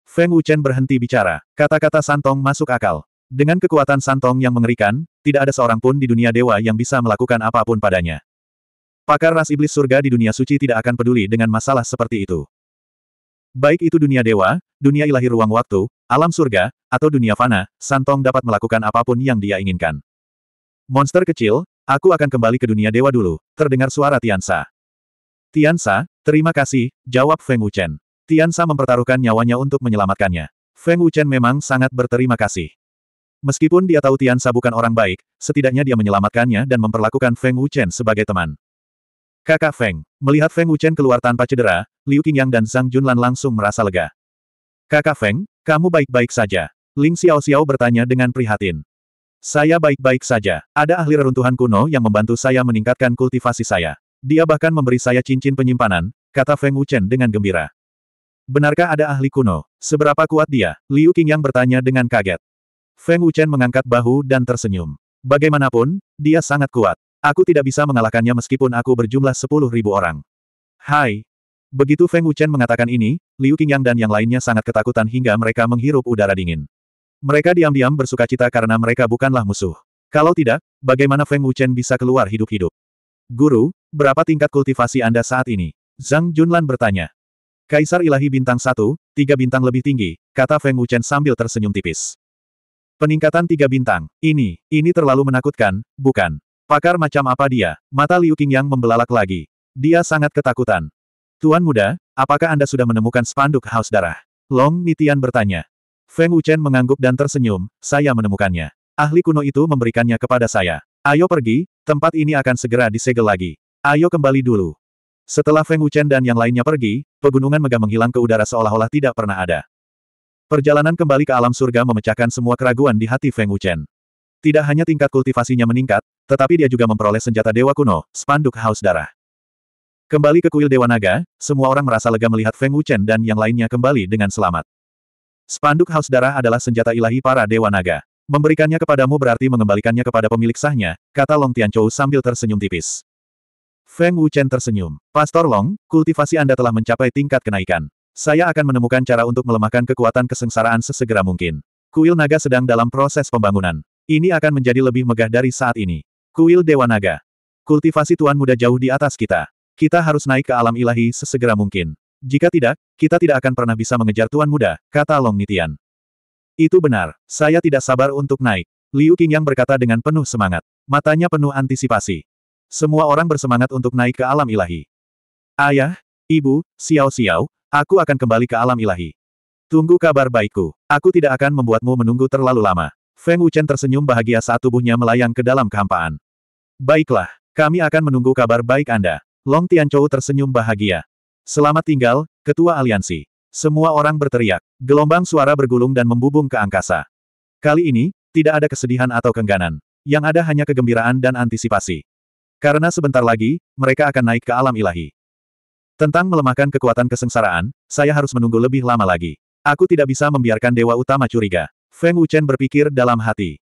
Feng Wuchen berhenti bicara, kata-kata Santong masuk akal. Dengan kekuatan Santong yang mengerikan, tidak ada seorang pun di dunia dewa yang bisa melakukan apapun padanya. Pakar ras iblis surga di dunia suci tidak akan peduli dengan masalah seperti itu. Baik itu dunia dewa, dunia ilahi ruang waktu, alam surga, atau dunia fana, Santong dapat melakukan apapun yang dia inginkan. Monster kecil, aku akan kembali ke dunia dewa dulu, terdengar suara Tiansa. Tiansa, terima kasih, jawab Feng Wuchen. Tiansa mempertaruhkan nyawanya untuk menyelamatkannya. Feng Wuchen memang sangat berterima kasih. Meskipun dia tahu Tiansa bukan orang baik, setidaknya dia menyelamatkannya dan memperlakukan Feng Wuchen sebagai teman. Kakak Feng. Melihat Feng Wuchen keluar tanpa cedera, Liu Qingyang dan Zhang Junlan langsung merasa lega. Kakak Feng, kamu baik-baik saja. Ling Xiao Xiao bertanya dengan prihatin. Saya baik-baik saja. Ada ahli reruntuhan kuno yang membantu saya meningkatkan kultivasi saya. Dia bahkan memberi saya cincin penyimpanan, kata Feng Wuchen dengan gembira. Benarkah ada ahli kuno? Seberapa kuat dia? Liu Qingyang bertanya dengan kaget. Feng Wuchen mengangkat bahu dan tersenyum. Bagaimanapun, dia sangat kuat. Aku tidak bisa mengalahkannya meskipun aku berjumlah sepuluh ribu orang. Hai! Begitu Feng Wuchen mengatakan ini, Liu Qingyang dan yang lainnya sangat ketakutan hingga mereka menghirup udara dingin. Mereka diam-diam bersuka cita karena mereka bukanlah musuh. Kalau tidak, bagaimana Feng Wuchen bisa keluar hidup-hidup? Guru, berapa tingkat kultivasi Anda saat ini? Zhang Junlan bertanya. Kaisar ilahi bintang satu, tiga bintang lebih tinggi, kata Feng Wuchen sambil tersenyum tipis. Peningkatan tiga bintang, ini, ini terlalu menakutkan, bukan? Pakar macam apa dia? Mata Liu Qingyang membelalak lagi. Dia sangat ketakutan. Tuan muda, apakah Anda sudah menemukan spanduk haus darah? Long Nitian bertanya. Feng Wuchen mengangguk dan tersenyum, saya menemukannya. Ahli kuno itu memberikannya kepada saya. Ayo pergi, tempat ini akan segera disegel lagi. Ayo kembali dulu. Setelah Feng Wuchen dan yang lainnya pergi, pegunungan megah menghilang ke udara seolah-olah tidak pernah ada. Perjalanan kembali ke alam surga memecahkan semua keraguan di hati Feng Wuchen. Tidak hanya tingkat kultivasinya meningkat, tetapi dia juga memperoleh senjata dewa kuno, spanduk haus darah. Kembali ke kuil Dewa Naga, semua orang merasa lega melihat Feng Wuchen dan yang lainnya kembali dengan selamat. Spanduk haus darah adalah senjata ilahi para Dewa Naga. Memberikannya kepadamu berarti mengembalikannya kepada pemilik sahnya, kata Long Tianchou sambil tersenyum tipis. Feng Wuchen tersenyum. Pastor Long, kultivasi Anda telah mencapai tingkat kenaikan. Saya akan menemukan cara untuk melemahkan kekuatan kesengsaraan sesegera mungkin. Kuil naga sedang dalam proses pembangunan. Ini akan menjadi lebih megah dari saat ini. Kuil Dewa Naga. Kultivasi Tuan Muda jauh di atas kita. Kita harus naik ke alam ilahi sesegera mungkin. Jika tidak, kita tidak akan pernah bisa mengejar Tuan Muda, kata Long Nitian. Itu benar, saya tidak sabar untuk naik. Liu Qingyang berkata dengan penuh semangat. Matanya penuh antisipasi. Semua orang bersemangat untuk naik ke alam ilahi. Ayah, ibu, Xiao Xiao, aku akan kembali ke alam ilahi. Tunggu kabar baikku. Aku tidak akan membuatmu menunggu terlalu lama. Feng Wuchen tersenyum bahagia saat tubuhnya melayang ke dalam kehampaan. Baiklah, kami akan menunggu kabar baik Anda. Long Tianchou tersenyum bahagia. Selamat tinggal, Ketua Aliansi. Semua orang berteriak. Gelombang suara bergulung dan membubung ke angkasa. Kali ini, tidak ada kesedihan atau kengganan. Yang ada hanya kegembiraan dan antisipasi. Karena sebentar lagi, mereka akan naik ke alam ilahi. Tentang melemahkan kekuatan kesengsaraan, saya harus menunggu lebih lama lagi. Aku tidak bisa membiarkan Dewa Utama curiga. Feng Wuchen berpikir dalam hati.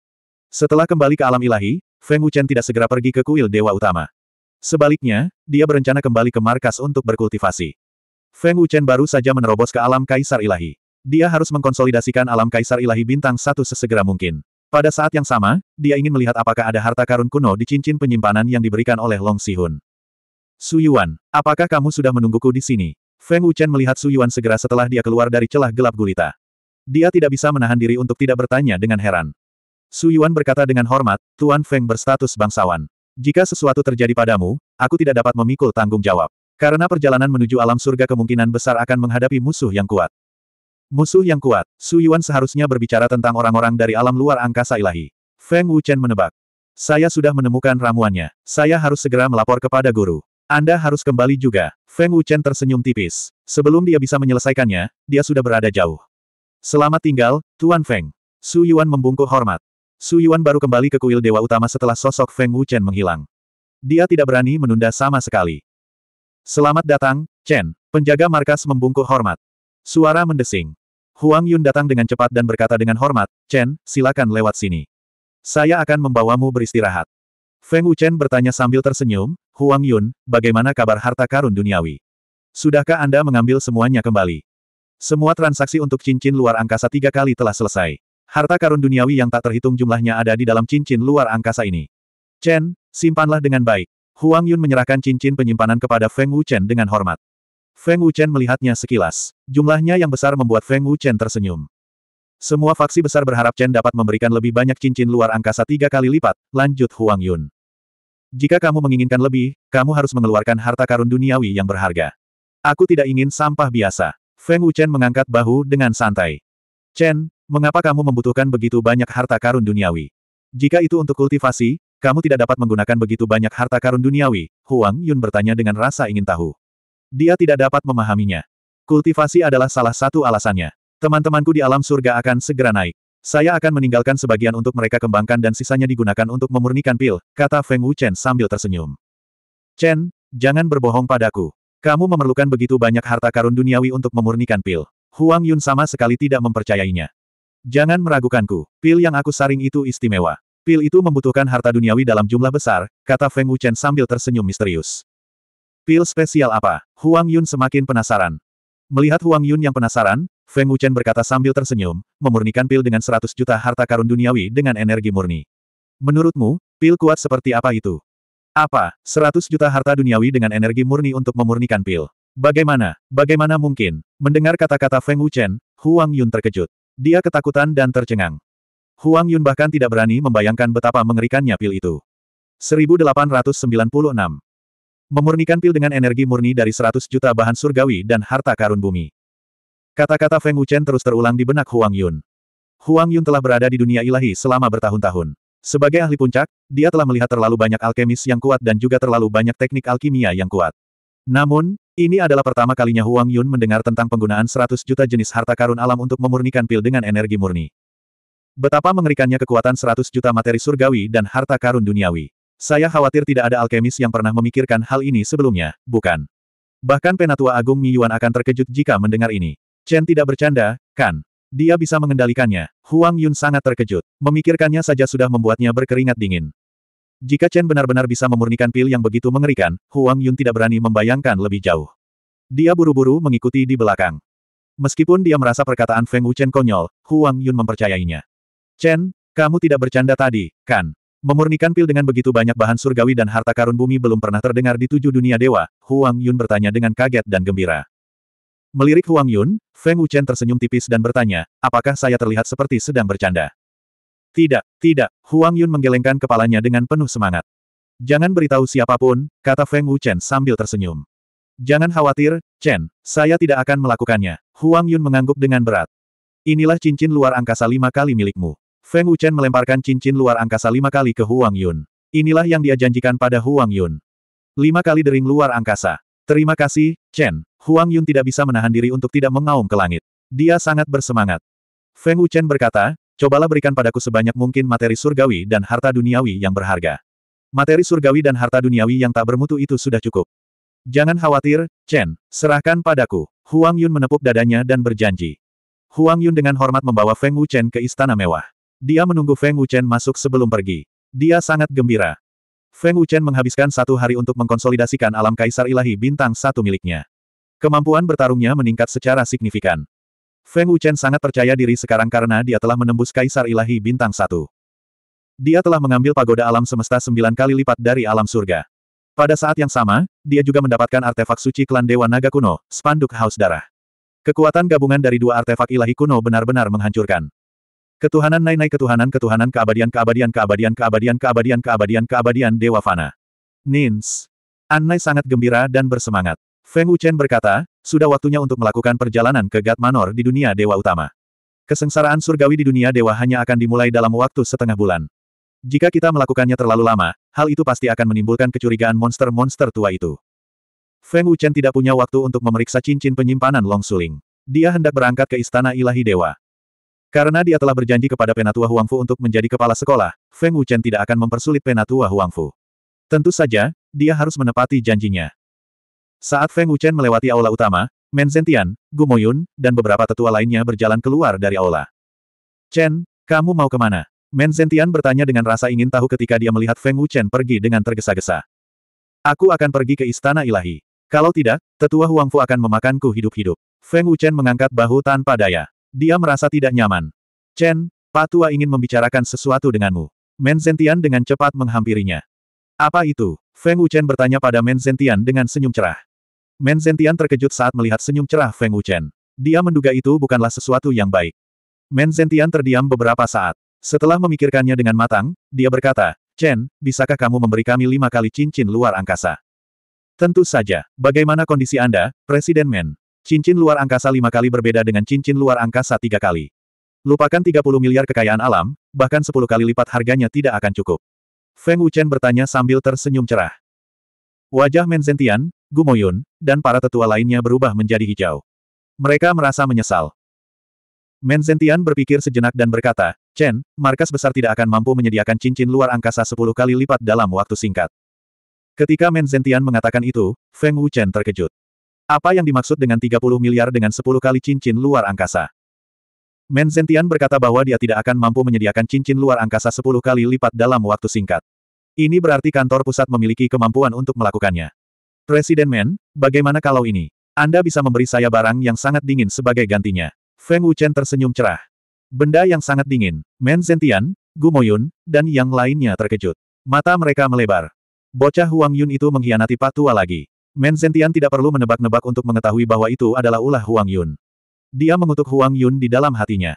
Setelah kembali ke alam ilahi, Feng Wuchen tidak segera pergi ke kuil dewa utama. Sebaliknya, dia berencana kembali ke markas untuk berkultivasi. Feng Wuchen baru saja menerobos ke alam kaisar ilahi. Dia harus mengkonsolidasikan alam kaisar ilahi bintang satu sesegera mungkin. Pada saat yang sama, dia ingin melihat apakah ada harta karun kuno di cincin penyimpanan yang diberikan oleh Long Sihun. Yuan, apakah kamu sudah menungguku di sini? Feng Wuchen melihat Su Yuan segera setelah dia keluar dari celah gelap gulita. Dia tidak bisa menahan diri untuk tidak bertanya dengan heran. Su Yuan berkata dengan hormat, Tuan Feng berstatus bangsawan. Jika sesuatu terjadi padamu, aku tidak dapat memikul tanggung jawab. Karena perjalanan menuju alam surga kemungkinan besar akan menghadapi musuh yang kuat. Musuh yang kuat, Su Yuan seharusnya berbicara tentang orang-orang dari alam luar angkasa ilahi. Feng Wuchen menebak. Saya sudah menemukan ramuannya. Saya harus segera melapor kepada guru. Anda harus kembali juga. Feng Wuchen tersenyum tipis. Sebelum dia bisa menyelesaikannya, dia sudah berada jauh. Selamat tinggal, Tuan Feng. Su Yuan membungkuk hormat. Su Yuan baru kembali ke kuil Dewa Utama setelah sosok Feng Wuchen menghilang. Dia tidak berani menunda sama sekali. Selamat datang, Chen. Penjaga markas membungkuk hormat. Suara mendesing. Huang Yun datang dengan cepat dan berkata dengan hormat, Chen, silakan lewat sini. Saya akan membawamu beristirahat. Feng Wuchen bertanya sambil tersenyum, Huang Yun, bagaimana kabar harta karun duniawi? Sudahkah Anda mengambil semuanya kembali? Semua transaksi untuk cincin luar angkasa tiga kali telah selesai. Harta karun duniawi yang tak terhitung jumlahnya ada di dalam cincin luar angkasa ini. Chen, simpanlah dengan baik. Huang Yun menyerahkan cincin penyimpanan kepada Feng Wuchen dengan hormat. Feng Wuchen melihatnya sekilas. Jumlahnya yang besar membuat Feng Wuchen tersenyum. Semua faksi besar berharap Chen dapat memberikan lebih banyak cincin luar angkasa tiga kali lipat, lanjut Huang Yun. Jika kamu menginginkan lebih, kamu harus mengeluarkan harta karun duniawi yang berharga. Aku tidak ingin sampah biasa. Feng Wuchen mengangkat bahu dengan santai. Chen, mengapa kamu membutuhkan begitu banyak harta karun duniawi? Jika itu untuk kultivasi, kamu tidak dapat menggunakan begitu banyak harta karun duniawi, Huang Yun bertanya dengan rasa ingin tahu. Dia tidak dapat memahaminya. Kultivasi adalah salah satu alasannya. Teman-temanku di alam surga akan segera naik. Saya akan meninggalkan sebagian untuk mereka kembangkan dan sisanya digunakan untuk memurnikan pil, kata Feng Wuchen sambil tersenyum. Chen, jangan berbohong padaku. Kamu memerlukan begitu banyak harta karun duniawi untuk memurnikan pil. Huang Yun sama sekali tidak mempercayainya. Jangan meragukanku, pil yang aku saring itu istimewa. Pil itu membutuhkan harta duniawi dalam jumlah besar, kata Feng Wuchen sambil tersenyum misterius. Pil spesial apa? Huang Yun semakin penasaran. Melihat Huang Yun yang penasaran, Feng Wuchen berkata sambil tersenyum, memurnikan pil dengan 100 juta harta karun duniawi dengan energi murni. Menurutmu, pil kuat seperti apa itu? Apa, 100 juta harta duniawi dengan energi murni untuk memurnikan pil? Bagaimana, bagaimana mungkin? Mendengar kata-kata Feng Wuchen, Huang Yun terkejut. Dia ketakutan dan tercengang. Huang Yun bahkan tidak berani membayangkan betapa mengerikannya pil itu. 1896 Memurnikan pil dengan energi murni dari 100 juta bahan surgawi dan harta karun bumi. Kata-kata Feng Wuchen terus terulang di benak Huang Yun. Huang Yun telah berada di dunia ilahi selama bertahun-tahun. Sebagai ahli puncak, dia telah melihat terlalu banyak alkemis yang kuat dan juga terlalu banyak teknik alkimia yang kuat. Namun, ini adalah pertama kalinya Huang Yun mendengar tentang penggunaan 100 juta jenis harta karun alam untuk memurnikan pil dengan energi murni. Betapa mengerikannya kekuatan 100 juta materi surgawi dan harta karun duniawi. Saya khawatir tidak ada alkemis yang pernah memikirkan hal ini sebelumnya, bukan? Bahkan Penatua Agung Mi Yuan akan terkejut jika mendengar ini. Chen tidak bercanda, kan? Dia bisa mengendalikannya. Huang Yun sangat terkejut. Memikirkannya saja sudah membuatnya berkeringat dingin. Jika Chen benar-benar bisa memurnikan pil yang begitu mengerikan, Huang Yun tidak berani membayangkan lebih jauh. Dia buru-buru mengikuti di belakang. Meskipun dia merasa perkataan Feng Wuchen konyol, Huang Yun mempercayainya. Chen, kamu tidak bercanda tadi, kan? Memurnikan pil dengan begitu banyak bahan surgawi dan harta karun bumi belum pernah terdengar di tujuh dunia dewa, Huang Yun bertanya dengan kaget dan gembira. Melirik Huang Yun, Feng Wuchen tersenyum tipis dan bertanya, apakah saya terlihat seperti sedang bercanda? Tidak, tidak, Huang Yun menggelengkan kepalanya dengan penuh semangat. Jangan beritahu siapapun, kata Feng Wuchen sambil tersenyum. Jangan khawatir, Chen, saya tidak akan melakukannya. Huang Yun mengangguk dengan berat. Inilah cincin luar angkasa lima kali milikmu. Feng Wuchen melemparkan cincin luar angkasa lima kali ke Huang Yun. Inilah yang dia janjikan pada Huang Yun. Lima kali dering luar angkasa. Terima kasih, Chen. Huang Yun tidak bisa menahan diri untuk tidak mengaum ke langit. Dia sangat bersemangat. Feng Wuchen berkata, cobalah berikan padaku sebanyak mungkin materi surgawi dan harta duniawi yang berharga. Materi surgawi dan harta duniawi yang tak bermutu itu sudah cukup. Jangan khawatir, Chen, serahkan padaku. Huang Yun menepuk dadanya dan berjanji. Huang Yun dengan hormat membawa Feng Wuchen ke istana mewah. Dia menunggu Feng Wuchen masuk sebelum pergi. Dia sangat gembira. Feng Wuchen menghabiskan satu hari untuk mengkonsolidasikan alam kaisar ilahi bintang satu miliknya. Kemampuan bertarungnya meningkat secara signifikan. Feng Wuchen sangat percaya diri sekarang karena dia telah menembus kaisar ilahi bintang satu. Dia telah mengambil pagoda alam semesta sembilan kali lipat dari alam surga. Pada saat yang sama, dia juga mendapatkan artefak suci klan Dewa Naga kuno, Spanduk Haus Darah. Kekuatan gabungan dari dua artefak ilahi kuno benar-benar menghancurkan. Ketuhanan Nainai Ketuhanan Ketuhanan Keabadian Keabadian Keabadian Keabadian Keabadian Keabadian Keabadian Dewa Fana. Nins. Annai sangat gembira dan bersemangat. Feng Wuchen berkata, sudah waktunya untuk melakukan perjalanan ke Gat Manor di dunia Dewa Utama. Kesengsaraan surgawi di dunia dewa hanya akan dimulai dalam waktu setengah bulan. Jika kita melakukannya terlalu lama, hal itu pasti akan menimbulkan kecurigaan monster-monster tua itu. Feng Wuchen tidak punya waktu untuk memeriksa cincin penyimpanan Long Suling. Dia hendak berangkat ke Istana Ilahi Dewa. Karena dia telah berjanji kepada Penatua Huangfu untuk menjadi kepala sekolah, Feng Wuchen tidak akan mempersulit Penatua Huangfu. Tentu saja, dia harus menepati janjinya. Saat Feng Wuchen melewati aula utama, Men Zentian, Gumoyun, dan beberapa tetua lainnya berjalan keluar dari aula. Chen, kamu mau kemana? Men Zentian bertanya dengan rasa ingin tahu ketika dia melihat Feng Wuchen pergi dengan tergesa-gesa. Aku akan pergi ke istana ilahi. Kalau tidak, tetua Huangfu akan memakanku hidup-hidup. Feng Wuchen mengangkat bahu tanpa daya. Dia merasa tidak nyaman. Chen, Pak tua ingin membicarakan sesuatu denganmu. Men Zentian dengan cepat menghampirinya. Apa itu? Feng Wuchen bertanya pada Men Zentian dengan senyum cerah. Men Zentian terkejut saat melihat senyum cerah Feng Wuchen. Dia menduga itu bukanlah sesuatu yang baik. Men Zentian terdiam beberapa saat. Setelah memikirkannya dengan matang, dia berkata, Chen, bisakah kamu memberi kami lima kali cincin luar angkasa? Tentu saja. Bagaimana kondisi Anda, Presiden Men? Cincin luar angkasa lima kali berbeda dengan cincin luar angkasa tiga kali. Lupakan 30 miliar kekayaan alam, bahkan 10 kali lipat harganya tidak akan cukup. Feng Wuchen bertanya sambil tersenyum cerah. Wajah Menzentian, Gumoyun, dan para tetua lainnya berubah menjadi hijau. Mereka merasa menyesal. Menzentian berpikir sejenak dan berkata, Chen, markas besar tidak akan mampu menyediakan cincin luar angkasa 10 kali lipat dalam waktu singkat. Ketika Menzentian mengatakan itu, Feng Wuchen terkejut. Apa yang dimaksud dengan 30 miliar dengan 10 kali cincin luar angkasa? Men Zentian berkata bahwa dia tidak akan mampu menyediakan cincin luar angkasa 10 kali lipat dalam waktu singkat. Ini berarti kantor pusat memiliki kemampuan untuk melakukannya. Presiden Men, bagaimana kalau ini? Anda bisa memberi saya barang yang sangat dingin sebagai gantinya. Feng Wuchen tersenyum cerah. Benda yang sangat dingin, Men Zentian, Gu Moyun, dan yang lainnya terkejut. Mata mereka melebar. Bocah Huang Yun itu mengkhianati patua lagi. Men Zentian tidak perlu menebak-nebak untuk mengetahui bahwa itu adalah ulah Huang Yun. Dia mengutuk Huang Yun di dalam hatinya.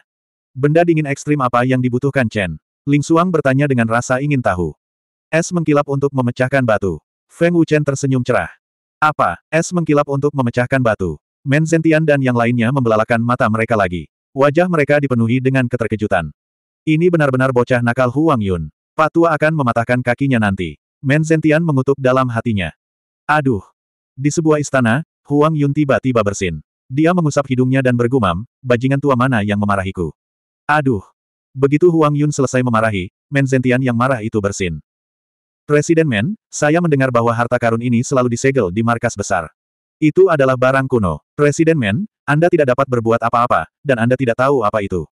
Benda dingin ekstrim apa yang dibutuhkan Chen? Ling Suang bertanya dengan rasa ingin tahu. Es mengkilap untuk memecahkan batu. Feng Wuchen tersenyum cerah. Apa? Es mengkilap untuk memecahkan batu. Men Zentian dan yang lainnya membelalakan mata mereka lagi. Wajah mereka dipenuhi dengan keterkejutan. Ini benar-benar bocah nakal Huang Yun. Patua akan mematahkan kakinya nanti. Men Zentian mengutuk dalam hatinya. Aduh, di sebuah istana, Huang Yun tiba-tiba bersin. Dia mengusap hidungnya dan bergumam, bajingan tua mana yang memarahiku? Aduh! Begitu Huang Yun selesai memarahi, Men Zentian yang marah itu bersin. Presiden Men, saya mendengar bahwa harta karun ini selalu disegel di markas besar. Itu adalah barang kuno. Presiden Men, Anda tidak dapat berbuat apa-apa, dan Anda tidak tahu apa itu.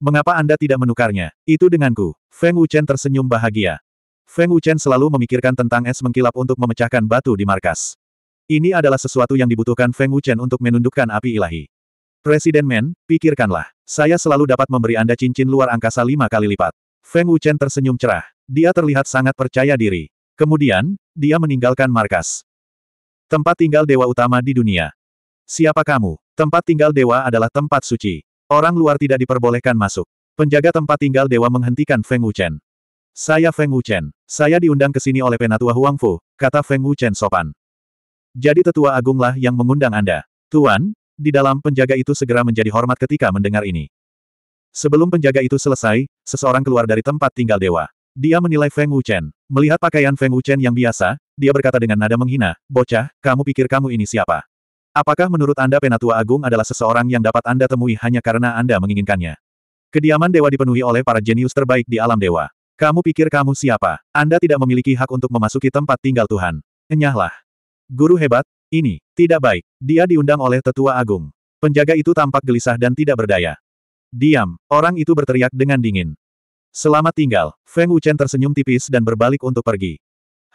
Mengapa Anda tidak menukarnya? Itu denganku. Feng Wuchen tersenyum bahagia. Feng Wuchen selalu memikirkan tentang es mengkilap untuk memecahkan batu di markas. Ini adalah sesuatu yang dibutuhkan Feng Wuchen untuk menundukkan api ilahi. Presiden Men, pikirkanlah. Saya selalu dapat memberi Anda cincin luar angkasa lima kali lipat. Feng Wuchen tersenyum cerah. Dia terlihat sangat percaya diri. Kemudian, dia meninggalkan markas. Tempat tinggal dewa utama di dunia. Siapa kamu? Tempat tinggal dewa adalah tempat suci. Orang luar tidak diperbolehkan masuk. Penjaga tempat tinggal dewa menghentikan Feng Wuchen. Saya Feng Wuchen. Saya diundang ke sini oleh Penatua Huangfu, kata Feng Wuchen sopan. Jadi tetua agunglah yang mengundang Anda. Tuan, di dalam penjaga itu segera menjadi hormat ketika mendengar ini. Sebelum penjaga itu selesai, seseorang keluar dari tempat tinggal dewa. Dia menilai Feng Wuchen. Melihat pakaian Feng Wuchen yang biasa, dia berkata dengan nada menghina, Bocah, kamu pikir kamu ini siapa? Apakah menurut Anda Penatua Agung adalah seseorang yang dapat Anda temui hanya karena Anda menginginkannya? Kediaman dewa dipenuhi oleh para jenius terbaik di alam dewa. Kamu pikir kamu siapa? Anda tidak memiliki hak untuk memasuki tempat tinggal Tuhan. Enyahlah. Guru hebat, ini, tidak baik. Dia diundang oleh tetua agung. Penjaga itu tampak gelisah dan tidak berdaya. Diam, orang itu berteriak dengan dingin. Selamat tinggal, Feng Wuchen tersenyum tipis dan berbalik untuk pergi.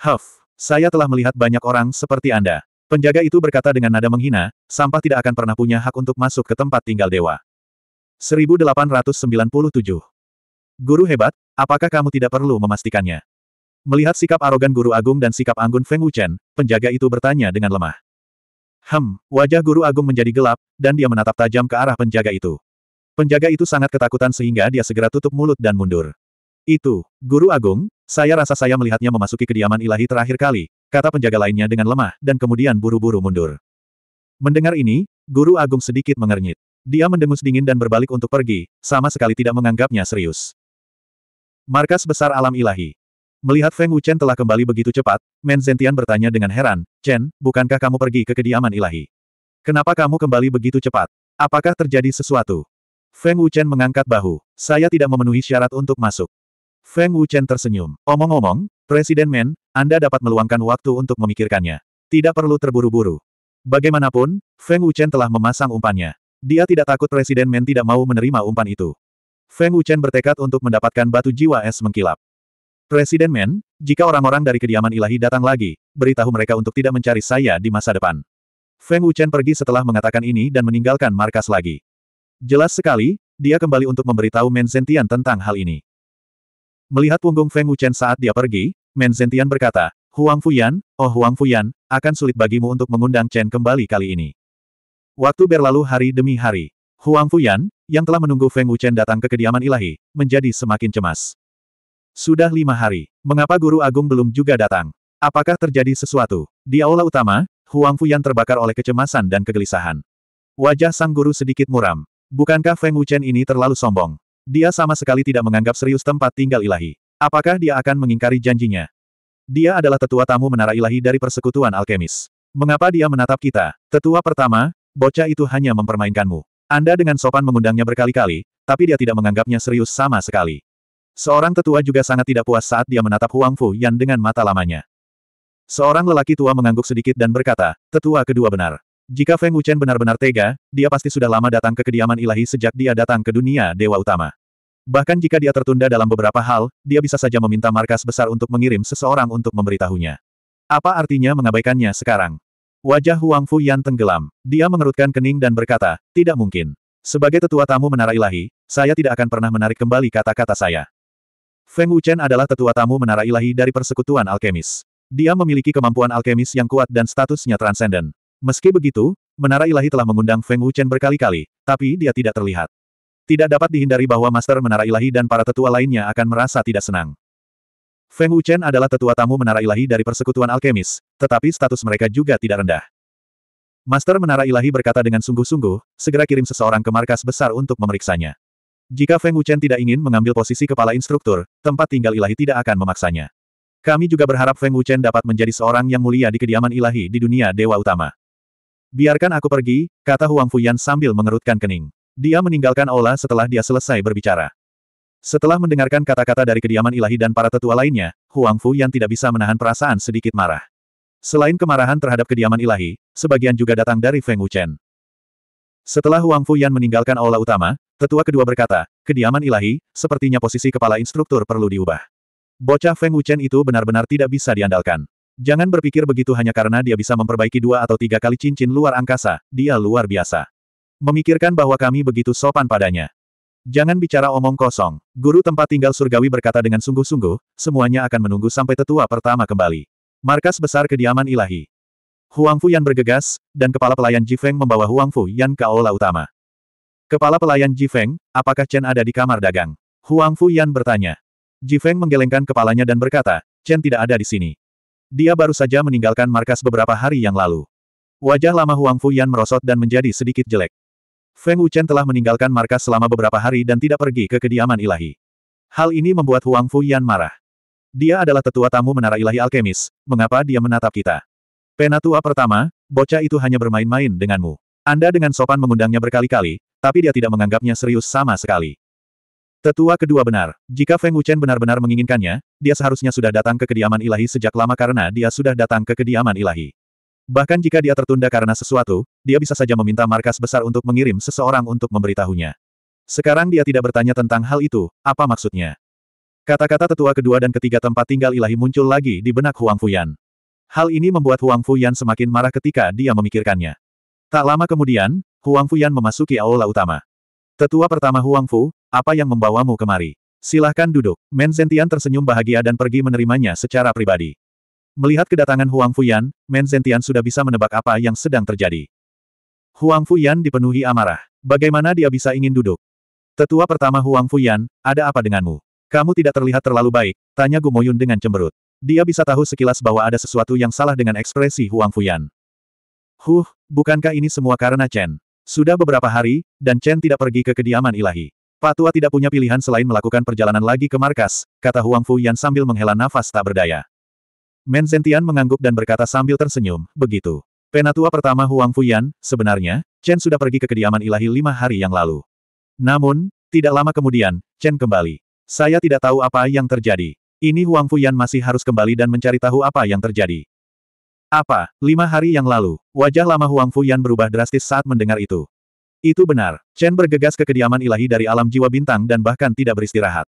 Huff, saya telah melihat banyak orang seperti Anda. Penjaga itu berkata dengan nada menghina, sampah tidak akan pernah punya hak untuk masuk ke tempat tinggal dewa. 1897 Guru hebat, apakah kamu tidak perlu memastikannya? Melihat sikap arogan Guru Agung dan sikap anggun Feng Wuchen, penjaga itu bertanya dengan lemah. Hem, wajah Guru Agung menjadi gelap, dan dia menatap tajam ke arah penjaga itu. Penjaga itu sangat ketakutan sehingga dia segera tutup mulut dan mundur. Itu, Guru Agung, saya rasa saya melihatnya memasuki kediaman ilahi terakhir kali, kata penjaga lainnya dengan lemah dan kemudian buru-buru mundur. Mendengar ini, Guru Agung sedikit mengernyit. Dia mendengus dingin dan berbalik untuk pergi, sama sekali tidak menganggapnya serius. Markas Besar Alam Ilahi Melihat Feng Wuchen telah kembali begitu cepat, Men Zentian bertanya dengan heran, Chen, bukankah kamu pergi ke kediaman ilahi? Kenapa kamu kembali begitu cepat? Apakah terjadi sesuatu? Feng Wuchen mengangkat bahu. Saya tidak memenuhi syarat untuk masuk. Feng Wuchen tersenyum. Omong-omong, Presiden Men, Anda dapat meluangkan waktu untuk memikirkannya. Tidak perlu terburu-buru. Bagaimanapun, Feng Wuchen telah memasang umpannya. Dia tidak takut Presiden Men tidak mau menerima umpan itu. Feng Wuchen bertekad untuk mendapatkan batu jiwa es mengkilap. Presiden Men, jika orang-orang dari kediaman ilahi datang lagi, beritahu mereka untuk tidak mencari saya di masa depan. Feng Wuchen pergi setelah mengatakan ini dan meninggalkan markas lagi. Jelas sekali, dia kembali untuk memberitahu Men Zentian tentang hal ini. Melihat punggung Feng Wuchen saat dia pergi, Men Zentian berkata, Huang Fuyan, oh Huang Fuyan, akan sulit bagimu untuk mengundang Chen kembali kali ini. Waktu berlalu hari demi hari. Huang Fuyan, yang telah menunggu Feng Wuchen datang ke kediaman ilahi, menjadi semakin cemas. Sudah lima hari. Mengapa Guru Agung belum juga datang? Apakah terjadi sesuatu? Di aula utama, Huang Fuyan terbakar oleh kecemasan dan kegelisahan. Wajah sang guru sedikit muram. Bukankah Feng Wuchen ini terlalu sombong? Dia sama sekali tidak menganggap serius tempat tinggal ilahi. Apakah dia akan mengingkari janjinya? Dia adalah tetua tamu menara ilahi dari persekutuan alkemis. Mengapa dia menatap kita? Tetua pertama, bocah itu hanya mempermainkanmu. Anda dengan sopan mengundangnya berkali-kali, tapi dia tidak menganggapnya serius sama sekali. Seorang tetua juga sangat tidak puas saat dia menatap Huang Fu Yan dengan mata lamanya. Seorang lelaki tua mengangguk sedikit dan berkata, tetua kedua benar. Jika Feng Wuchen benar-benar tega, dia pasti sudah lama datang ke kediaman ilahi sejak dia datang ke dunia Dewa Utama. Bahkan jika dia tertunda dalam beberapa hal, dia bisa saja meminta markas besar untuk mengirim seseorang untuk memberitahunya. Apa artinya mengabaikannya sekarang? Wajah Huang Fu Yan tenggelam. Dia mengerutkan kening dan berkata, tidak mungkin. Sebagai tetua tamu menara ilahi, saya tidak akan pernah menarik kembali kata-kata saya. Feng Wuchen adalah tetua tamu menara ilahi dari persekutuan alkemis. Dia memiliki kemampuan alkemis yang kuat dan statusnya transenden. Meski begitu, menara ilahi telah mengundang Feng Wuchen berkali-kali, tapi dia tidak terlihat. Tidak dapat dihindari bahwa Master Menara Ilahi dan para tetua lainnya akan merasa tidak senang. Feng Wuchen adalah tetua tamu Menara Ilahi dari Persekutuan Alkemis, tetapi status mereka juga tidak rendah. Master Menara Ilahi berkata dengan sungguh-sungguh, segera kirim seseorang ke markas besar untuk memeriksanya. Jika Feng Wuchen tidak ingin mengambil posisi kepala instruktur, tempat tinggal ilahi tidak akan memaksanya. Kami juga berharap Feng Wuchen dapat menjadi seorang yang mulia di kediaman ilahi di dunia dewa utama. Biarkan aku pergi, kata Huang Fuyan sambil mengerutkan kening. Dia meninggalkan Ola setelah dia selesai berbicara. Setelah mendengarkan kata-kata dari kediaman ilahi dan para tetua lainnya, Huang Fu Fuyan tidak bisa menahan perasaan sedikit marah. Selain kemarahan terhadap kediaman ilahi, sebagian juga datang dari Feng Wuchen. Setelah Wang Fuyan meninggalkan aula utama, tetua kedua berkata, kediaman ilahi, sepertinya posisi kepala instruktur perlu diubah. Bocah Feng Wuchen itu benar-benar tidak bisa diandalkan. Jangan berpikir begitu hanya karena dia bisa memperbaiki dua atau tiga kali cincin luar angkasa, dia luar biasa. Memikirkan bahwa kami begitu sopan padanya. Jangan bicara omong kosong. Guru tempat tinggal surgawi berkata dengan sungguh-sungguh, semuanya akan menunggu sampai tetua pertama kembali. Markas besar kediaman ilahi. Huang Fu Yan bergegas, dan kepala pelayan Ji Feng membawa Huang Fu Yan ke aula utama. Kepala pelayan Ji Feng, apakah Chen ada di kamar dagang? Huang Fu Yan bertanya. Ji Feng menggelengkan kepalanya dan berkata, Chen tidak ada di sini. Dia baru saja meninggalkan markas beberapa hari yang lalu. Wajah lama Huang Fu Yan merosot dan menjadi sedikit jelek. Feng Wuchen telah meninggalkan markas selama beberapa hari dan tidak pergi ke kediaman ilahi. Hal ini membuat Huang Fu Yan marah. Dia adalah tetua tamu Menara Ilahi Alkemis, mengapa dia menatap kita? Penatua pertama, bocah itu hanya bermain-main denganmu. Anda dengan sopan mengundangnya berkali-kali, tapi dia tidak menganggapnya serius sama sekali. Tetua kedua benar, jika Feng Wuchen benar-benar menginginkannya, dia seharusnya sudah datang ke kediaman ilahi sejak lama karena dia sudah datang ke kediaman ilahi. Bahkan jika dia tertunda karena sesuatu, dia bisa saja meminta markas besar untuk mengirim seseorang untuk memberitahunya. Sekarang dia tidak bertanya tentang hal itu, apa maksudnya. Kata-kata tetua kedua dan ketiga tempat tinggal ilahi muncul lagi di benak Huang Fuyan. Hal ini membuat Huang Fuyan semakin marah ketika dia memikirkannya. Tak lama kemudian, Huang Fuyan memasuki aula utama. Tetua pertama Huang Fu, apa yang membawamu kemari? Silahkan duduk. Men Zentian tersenyum bahagia dan pergi menerimanya secara pribadi. Melihat kedatangan Huang Fuyan, Men Zentian sudah bisa menebak apa yang sedang terjadi. Huang Fuyan dipenuhi amarah. Bagaimana dia bisa ingin duduk? Tetua pertama Huang Fuyan, ada apa denganmu? Kamu tidak terlihat terlalu baik, tanya Gumoyun dengan cemberut. Dia bisa tahu sekilas bahwa ada sesuatu yang salah dengan ekspresi Huang Fuyan. Huh, bukankah ini semua karena Chen? Sudah beberapa hari, dan Chen tidak pergi ke kediaman ilahi. Pak tua tidak punya pilihan selain melakukan perjalanan lagi ke markas, kata Huang Fuyan sambil menghela nafas tak berdaya. Men Zentian mengangguk dan berkata sambil tersenyum, begitu. Penatua pertama Huang Fuyan, sebenarnya, Chen sudah pergi ke kediaman ilahi lima hari yang lalu. Namun, tidak lama kemudian, Chen kembali. Saya tidak tahu apa yang terjadi. Ini Huang Fuyan masih harus kembali dan mencari tahu apa yang terjadi. Apa? Lima hari yang lalu, wajah lama Huang Fuyan berubah drastis saat mendengar itu. Itu benar. Chen bergegas ke kediaman ilahi dari alam jiwa bintang dan bahkan tidak beristirahat.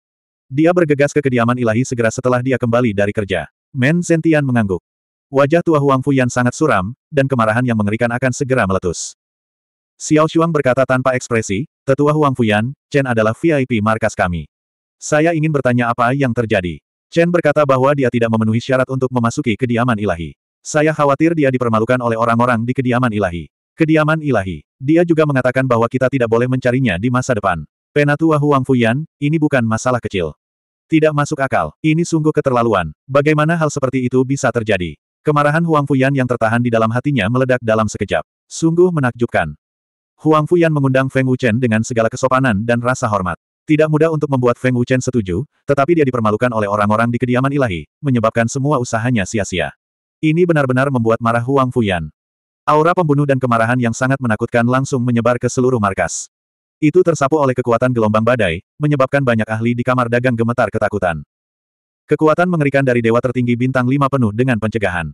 Dia bergegas ke kediaman ilahi segera setelah dia kembali dari kerja. Men Sentian mengangguk. Wajah tua Huang Fuyan sangat suram, dan kemarahan yang mengerikan akan segera meletus. Xiao Shuang berkata tanpa ekspresi, Tetua Huang Fuyan, Chen adalah VIP markas kami. Saya ingin bertanya apa yang terjadi. Chen berkata bahwa dia tidak memenuhi syarat untuk memasuki kediaman ilahi. Saya khawatir dia dipermalukan oleh orang-orang di kediaman ilahi. Kediaman ilahi. Dia juga mengatakan bahwa kita tidak boleh mencarinya di masa depan. Penatua Huang Fuyan, ini bukan masalah kecil. Tidak masuk akal. Ini sungguh keterlaluan. Bagaimana hal seperti itu bisa terjadi? Kemarahan Huang Fuyan yang tertahan di dalam hatinya meledak dalam sekejap. Sungguh menakjubkan. Huang Fuyan mengundang Feng Wuchen dengan segala kesopanan dan rasa hormat. Tidak mudah untuk membuat Feng Wuchen setuju, tetapi dia dipermalukan oleh orang-orang di kediaman ilahi, menyebabkan semua usahanya sia-sia. Ini benar-benar membuat marah Huang Fuyan. Aura pembunuh dan kemarahan yang sangat menakutkan langsung menyebar ke seluruh markas. Itu tersapu oleh kekuatan gelombang badai, menyebabkan banyak ahli di kamar dagang gemetar ketakutan. Kekuatan mengerikan dari dewa tertinggi bintang lima penuh dengan pencegahan.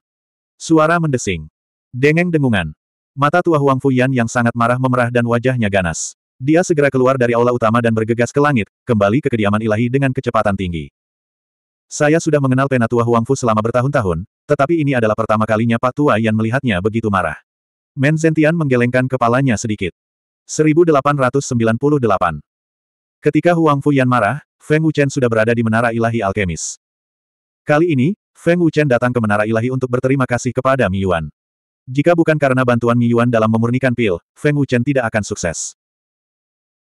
Suara mendesing. Dengeng dengungan. Mata tua Huang Fuyan yang sangat marah memerah dan wajahnya ganas. Dia segera keluar dari aula utama dan bergegas ke langit, kembali ke kediaman ilahi dengan kecepatan tinggi. Saya sudah mengenal Penatua Huangfu selama bertahun-tahun, tetapi ini adalah pertama kalinya Pak Tua Yan melihatnya begitu marah. Men Zentian menggelengkan kepalanya sedikit. 1898 Ketika Huang Fu Yan marah, Feng Wuchen sudah berada di Menara Ilahi Alkemis. Kali ini, Feng Wuchen datang ke Menara Ilahi untuk berterima kasih kepada Mi Yuan. Jika bukan karena bantuan Mi Yuan dalam memurnikan pil, Feng Wuchen tidak akan sukses.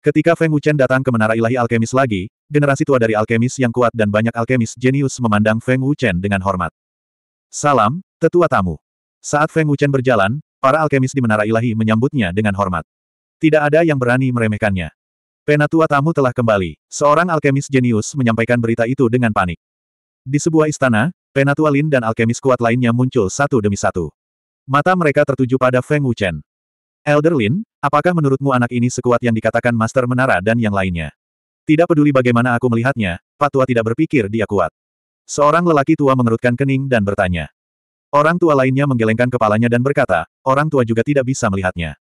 Ketika Feng Wuchen datang ke Menara Ilahi Alkemis lagi, generasi tua dari alkemis yang kuat dan banyak alkemis jenius memandang Feng Wuchen dengan hormat. Salam, tetua tamu. Saat Feng Wuchen berjalan, para alkemis di Menara Ilahi menyambutnya dengan hormat. Tidak ada yang berani meremehkannya. Penatua tamu telah kembali. Seorang alkemis jenius menyampaikan berita itu dengan panik. Di sebuah istana, Penatua Lin dan alkemis kuat lainnya muncul satu demi satu. Mata mereka tertuju pada Feng Wuchen. Elder Lin, apakah menurutmu anak ini sekuat yang dikatakan Master Menara dan yang lainnya? Tidak peduli bagaimana aku melihatnya, Patua tidak berpikir dia kuat. Seorang lelaki tua mengerutkan kening dan bertanya. Orang tua lainnya menggelengkan kepalanya dan berkata, orang tua juga tidak bisa melihatnya.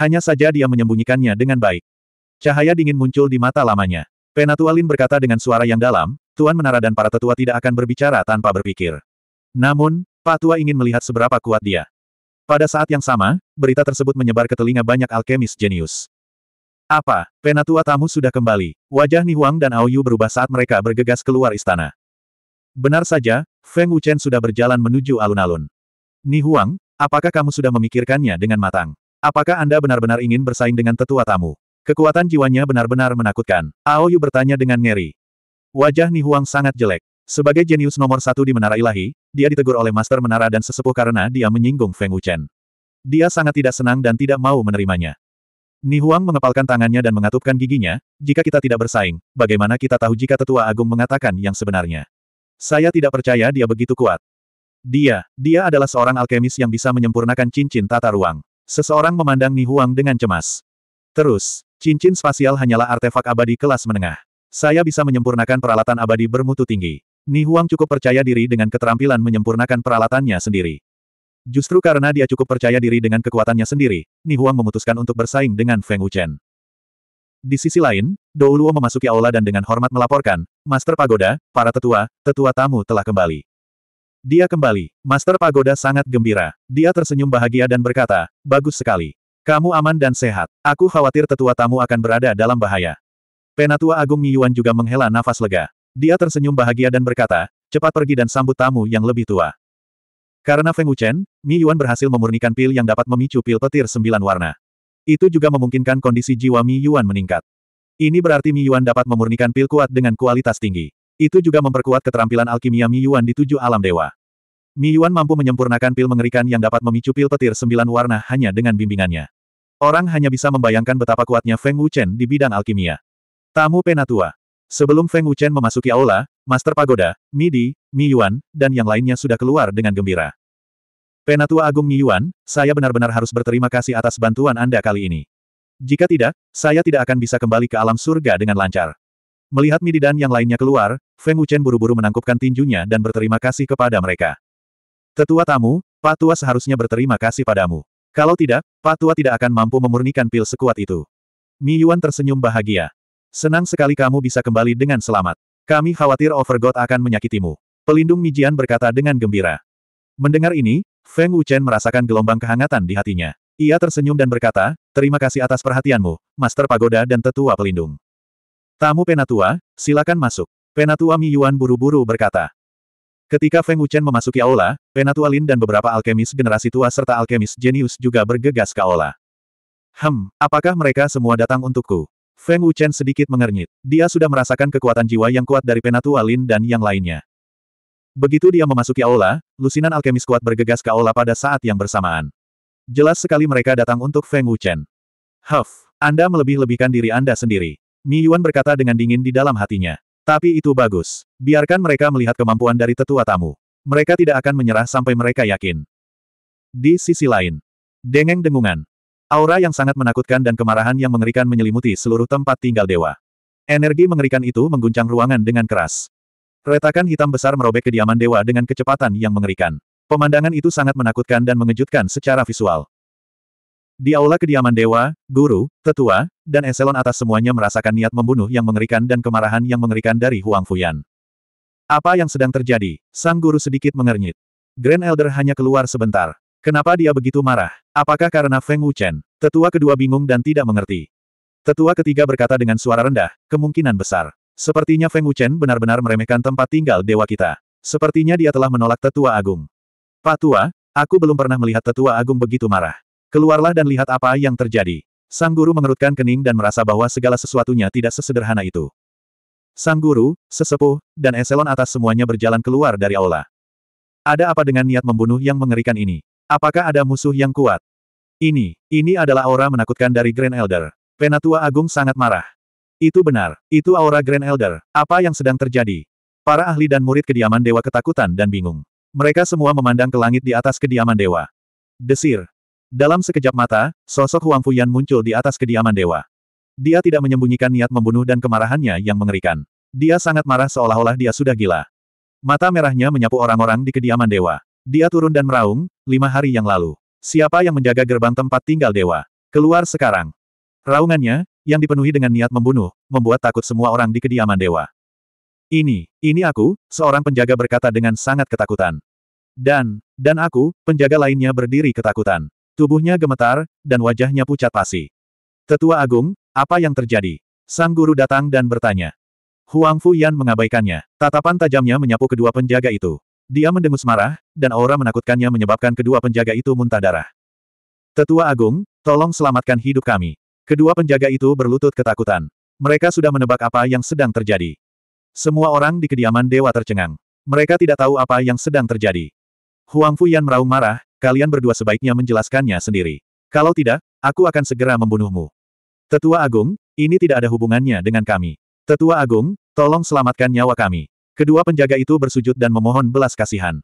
Hanya saja dia menyembunyikannya dengan baik. Cahaya dingin muncul di mata lamanya. Penatua Lin berkata dengan suara yang dalam, Tuan Menara dan para tetua tidak akan berbicara tanpa berpikir. Namun, Patua ingin melihat seberapa kuat dia. Pada saat yang sama, berita tersebut menyebar ke telinga banyak alkemis jenius. Apa, penatua tamu sudah kembali? Wajah Ni Huang dan Aoyu berubah saat mereka bergegas keluar istana. Benar saja, Feng Wuchen sudah berjalan menuju alun-alun. Ni Huang, apakah kamu sudah memikirkannya dengan matang? Apakah Anda benar-benar ingin bersaing dengan tetua tamu? Kekuatan jiwanya benar-benar menakutkan. Aoyu bertanya dengan ngeri. Wajah Ni Huang sangat jelek. Sebagai jenius nomor satu di Menara Ilahi, dia ditegur oleh Master Menara dan sesepuh karena dia menyinggung Feng Wuchen. Dia sangat tidak senang dan tidak mau menerimanya. Ni Huang mengepalkan tangannya dan mengatupkan giginya, jika kita tidak bersaing, bagaimana kita tahu jika tetua agung mengatakan yang sebenarnya? Saya tidak percaya dia begitu kuat. Dia, dia adalah seorang alkemis yang bisa menyempurnakan cincin tata ruang. Seseorang memandang Ni Huang dengan cemas. Terus, cincin spasial hanyalah artefak abadi kelas menengah. Saya bisa menyempurnakan peralatan abadi bermutu tinggi. Ni Huang cukup percaya diri dengan keterampilan menyempurnakan peralatannya sendiri. Justru karena dia cukup percaya diri dengan kekuatannya sendiri, Ni Huang memutuskan untuk bersaing dengan Feng Wuchen. Di sisi lain, Dou Douluo memasuki aula dan dengan hormat melaporkan, Master Pagoda, para tetua, tetua tamu telah kembali. Dia kembali, Master Pagoda sangat gembira. Dia tersenyum bahagia dan berkata, bagus sekali. Kamu aman dan sehat. Aku khawatir tetua tamu akan berada dalam bahaya. Penatua Agung Mi Yuan juga menghela nafas lega. Dia tersenyum bahagia dan berkata, cepat pergi dan sambut tamu yang lebih tua. Karena Feng Wuchen, Mi Yuan berhasil memurnikan pil yang dapat memicu pil petir sembilan warna. Itu juga memungkinkan kondisi jiwa Mi Yuan meningkat. Ini berarti Mi Yuan dapat memurnikan pil kuat dengan kualitas tinggi. Itu juga memperkuat keterampilan alkimia Mi Yuan di tujuh alam dewa. Mi Yuan mampu menyempurnakan pil mengerikan yang dapat memicu pil petir sembilan warna hanya dengan bimbingannya. Orang hanya bisa membayangkan betapa kuatnya Feng Wuchen di bidang alkimia. Tamu Penatua Sebelum Feng Wuchen memasuki aula, Master Pagoda, Midi, Mi Yuan, dan yang lainnya sudah keluar dengan gembira. Penatua Agung Mi Yuan, saya benar-benar harus berterima kasih atas bantuan Anda kali ini. Jika tidak, saya tidak akan bisa kembali ke alam surga dengan lancar. Melihat Midi dan yang lainnya keluar, Feng Wuchen buru-buru menangkupkan tinjunya dan berterima kasih kepada mereka. Tetua tamu, Pak Tua seharusnya berterima kasih padamu. Kalau tidak, Pak Tua tidak akan mampu memurnikan pil sekuat itu. Mi Yuan tersenyum bahagia. Senang sekali kamu bisa kembali dengan selamat. Kami khawatir Overgod akan menyakitimu. Pelindung Mijian berkata dengan gembira. Mendengar ini, Feng Wuchen merasakan gelombang kehangatan di hatinya. Ia tersenyum dan berkata, terima kasih atas perhatianmu, Master Pagoda dan Tetua Pelindung. Tamu Penatua, silakan masuk. Penatua Mi Yuan buru-buru berkata. Ketika Feng Wuchen memasuki aula, Penatua Lin dan beberapa alkemis generasi tua serta alkemis jenius juga bergegas ke aula. Hmm, apakah mereka semua datang untukku? Feng Wuchen sedikit mengernyit. Dia sudah merasakan kekuatan jiwa yang kuat dari Penatua Lin dan yang lainnya. Begitu dia memasuki aula, lusinan alkemis kuat bergegas ke aula pada saat yang bersamaan. Jelas sekali mereka datang untuk Feng Wuchen. Huff, Anda melebih-lebihkan diri Anda sendiri. Mi Yuan berkata dengan dingin di dalam hatinya. Tapi itu bagus. Biarkan mereka melihat kemampuan dari tetua tamu. Mereka tidak akan menyerah sampai mereka yakin. Di sisi lain, Dengeng dengungan. Aura yang sangat menakutkan dan kemarahan yang mengerikan menyelimuti seluruh tempat tinggal dewa. Energi mengerikan itu mengguncang ruangan dengan keras. Retakan hitam besar merobek kediaman dewa dengan kecepatan yang mengerikan. Pemandangan itu sangat menakutkan dan mengejutkan secara visual. Di aula kediaman dewa, guru, tetua, dan eselon atas semuanya merasakan niat membunuh yang mengerikan dan kemarahan yang mengerikan dari Huang Fuyan. Apa yang sedang terjadi? Sang guru sedikit mengernyit. Grand Elder hanya keluar sebentar. Kenapa dia begitu marah? Apakah karena Feng Wuchen? Tetua kedua bingung dan tidak mengerti. Tetua ketiga berkata dengan suara rendah, kemungkinan besar. Sepertinya Feng Wuchen benar-benar meremehkan tempat tinggal dewa kita. Sepertinya dia telah menolak tetua agung. Pak Tua, aku belum pernah melihat tetua agung begitu marah. Keluarlah dan lihat apa yang terjadi. Sang guru mengerutkan kening dan merasa bahwa segala sesuatunya tidak sesederhana itu. Sang guru, sesepuh, dan eselon atas semuanya berjalan keluar dari aula. Ada apa dengan niat membunuh yang mengerikan ini? Apakah ada musuh yang kuat? Ini, ini adalah aura menakutkan dari Grand Elder. Penatua Agung sangat marah. Itu benar, itu aura Grand Elder. Apa yang sedang terjadi? Para ahli dan murid kediaman dewa ketakutan dan bingung. Mereka semua memandang ke langit di atas kediaman dewa. Desir. Dalam sekejap mata, sosok Huang Fuyan muncul di atas kediaman dewa. Dia tidak menyembunyikan niat membunuh dan kemarahannya yang mengerikan. Dia sangat marah seolah-olah dia sudah gila. Mata merahnya menyapu orang-orang di kediaman dewa. Dia turun dan meraung, lima hari yang lalu. Siapa yang menjaga gerbang tempat tinggal dewa? Keluar sekarang. Raungannya, yang dipenuhi dengan niat membunuh, membuat takut semua orang di kediaman dewa. Ini, ini aku, seorang penjaga berkata dengan sangat ketakutan. Dan, dan aku, penjaga lainnya berdiri ketakutan. Tubuhnya gemetar, dan wajahnya pucat pasi. Tetua Agung, apa yang terjadi? Sang guru datang dan bertanya. Huang Fu Yan mengabaikannya. Tatapan tajamnya menyapu kedua penjaga itu. Dia mendengus marah, dan aura menakutkannya menyebabkan kedua penjaga itu muntah darah. Tetua Agung, tolong selamatkan hidup kami. Kedua penjaga itu berlutut ketakutan. Mereka sudah menebak apa yang sedang terjadi. Semua orang di kediaman dewa tercengang. Mereka tidak tahu apa yang sedang terjadi. Huang Fuyan meraung marah, kalian berdua sebaiknya menjelaskannya sendiri. Kalau tidak, aku akan segera membunuhmu. Tetua Agung, ini tidak ada hubungannya dengan kami. Tetua Agung, tolong selamatkan nyawa kami. Kedua penjaga itu bersujud dan memohon belas kasihan.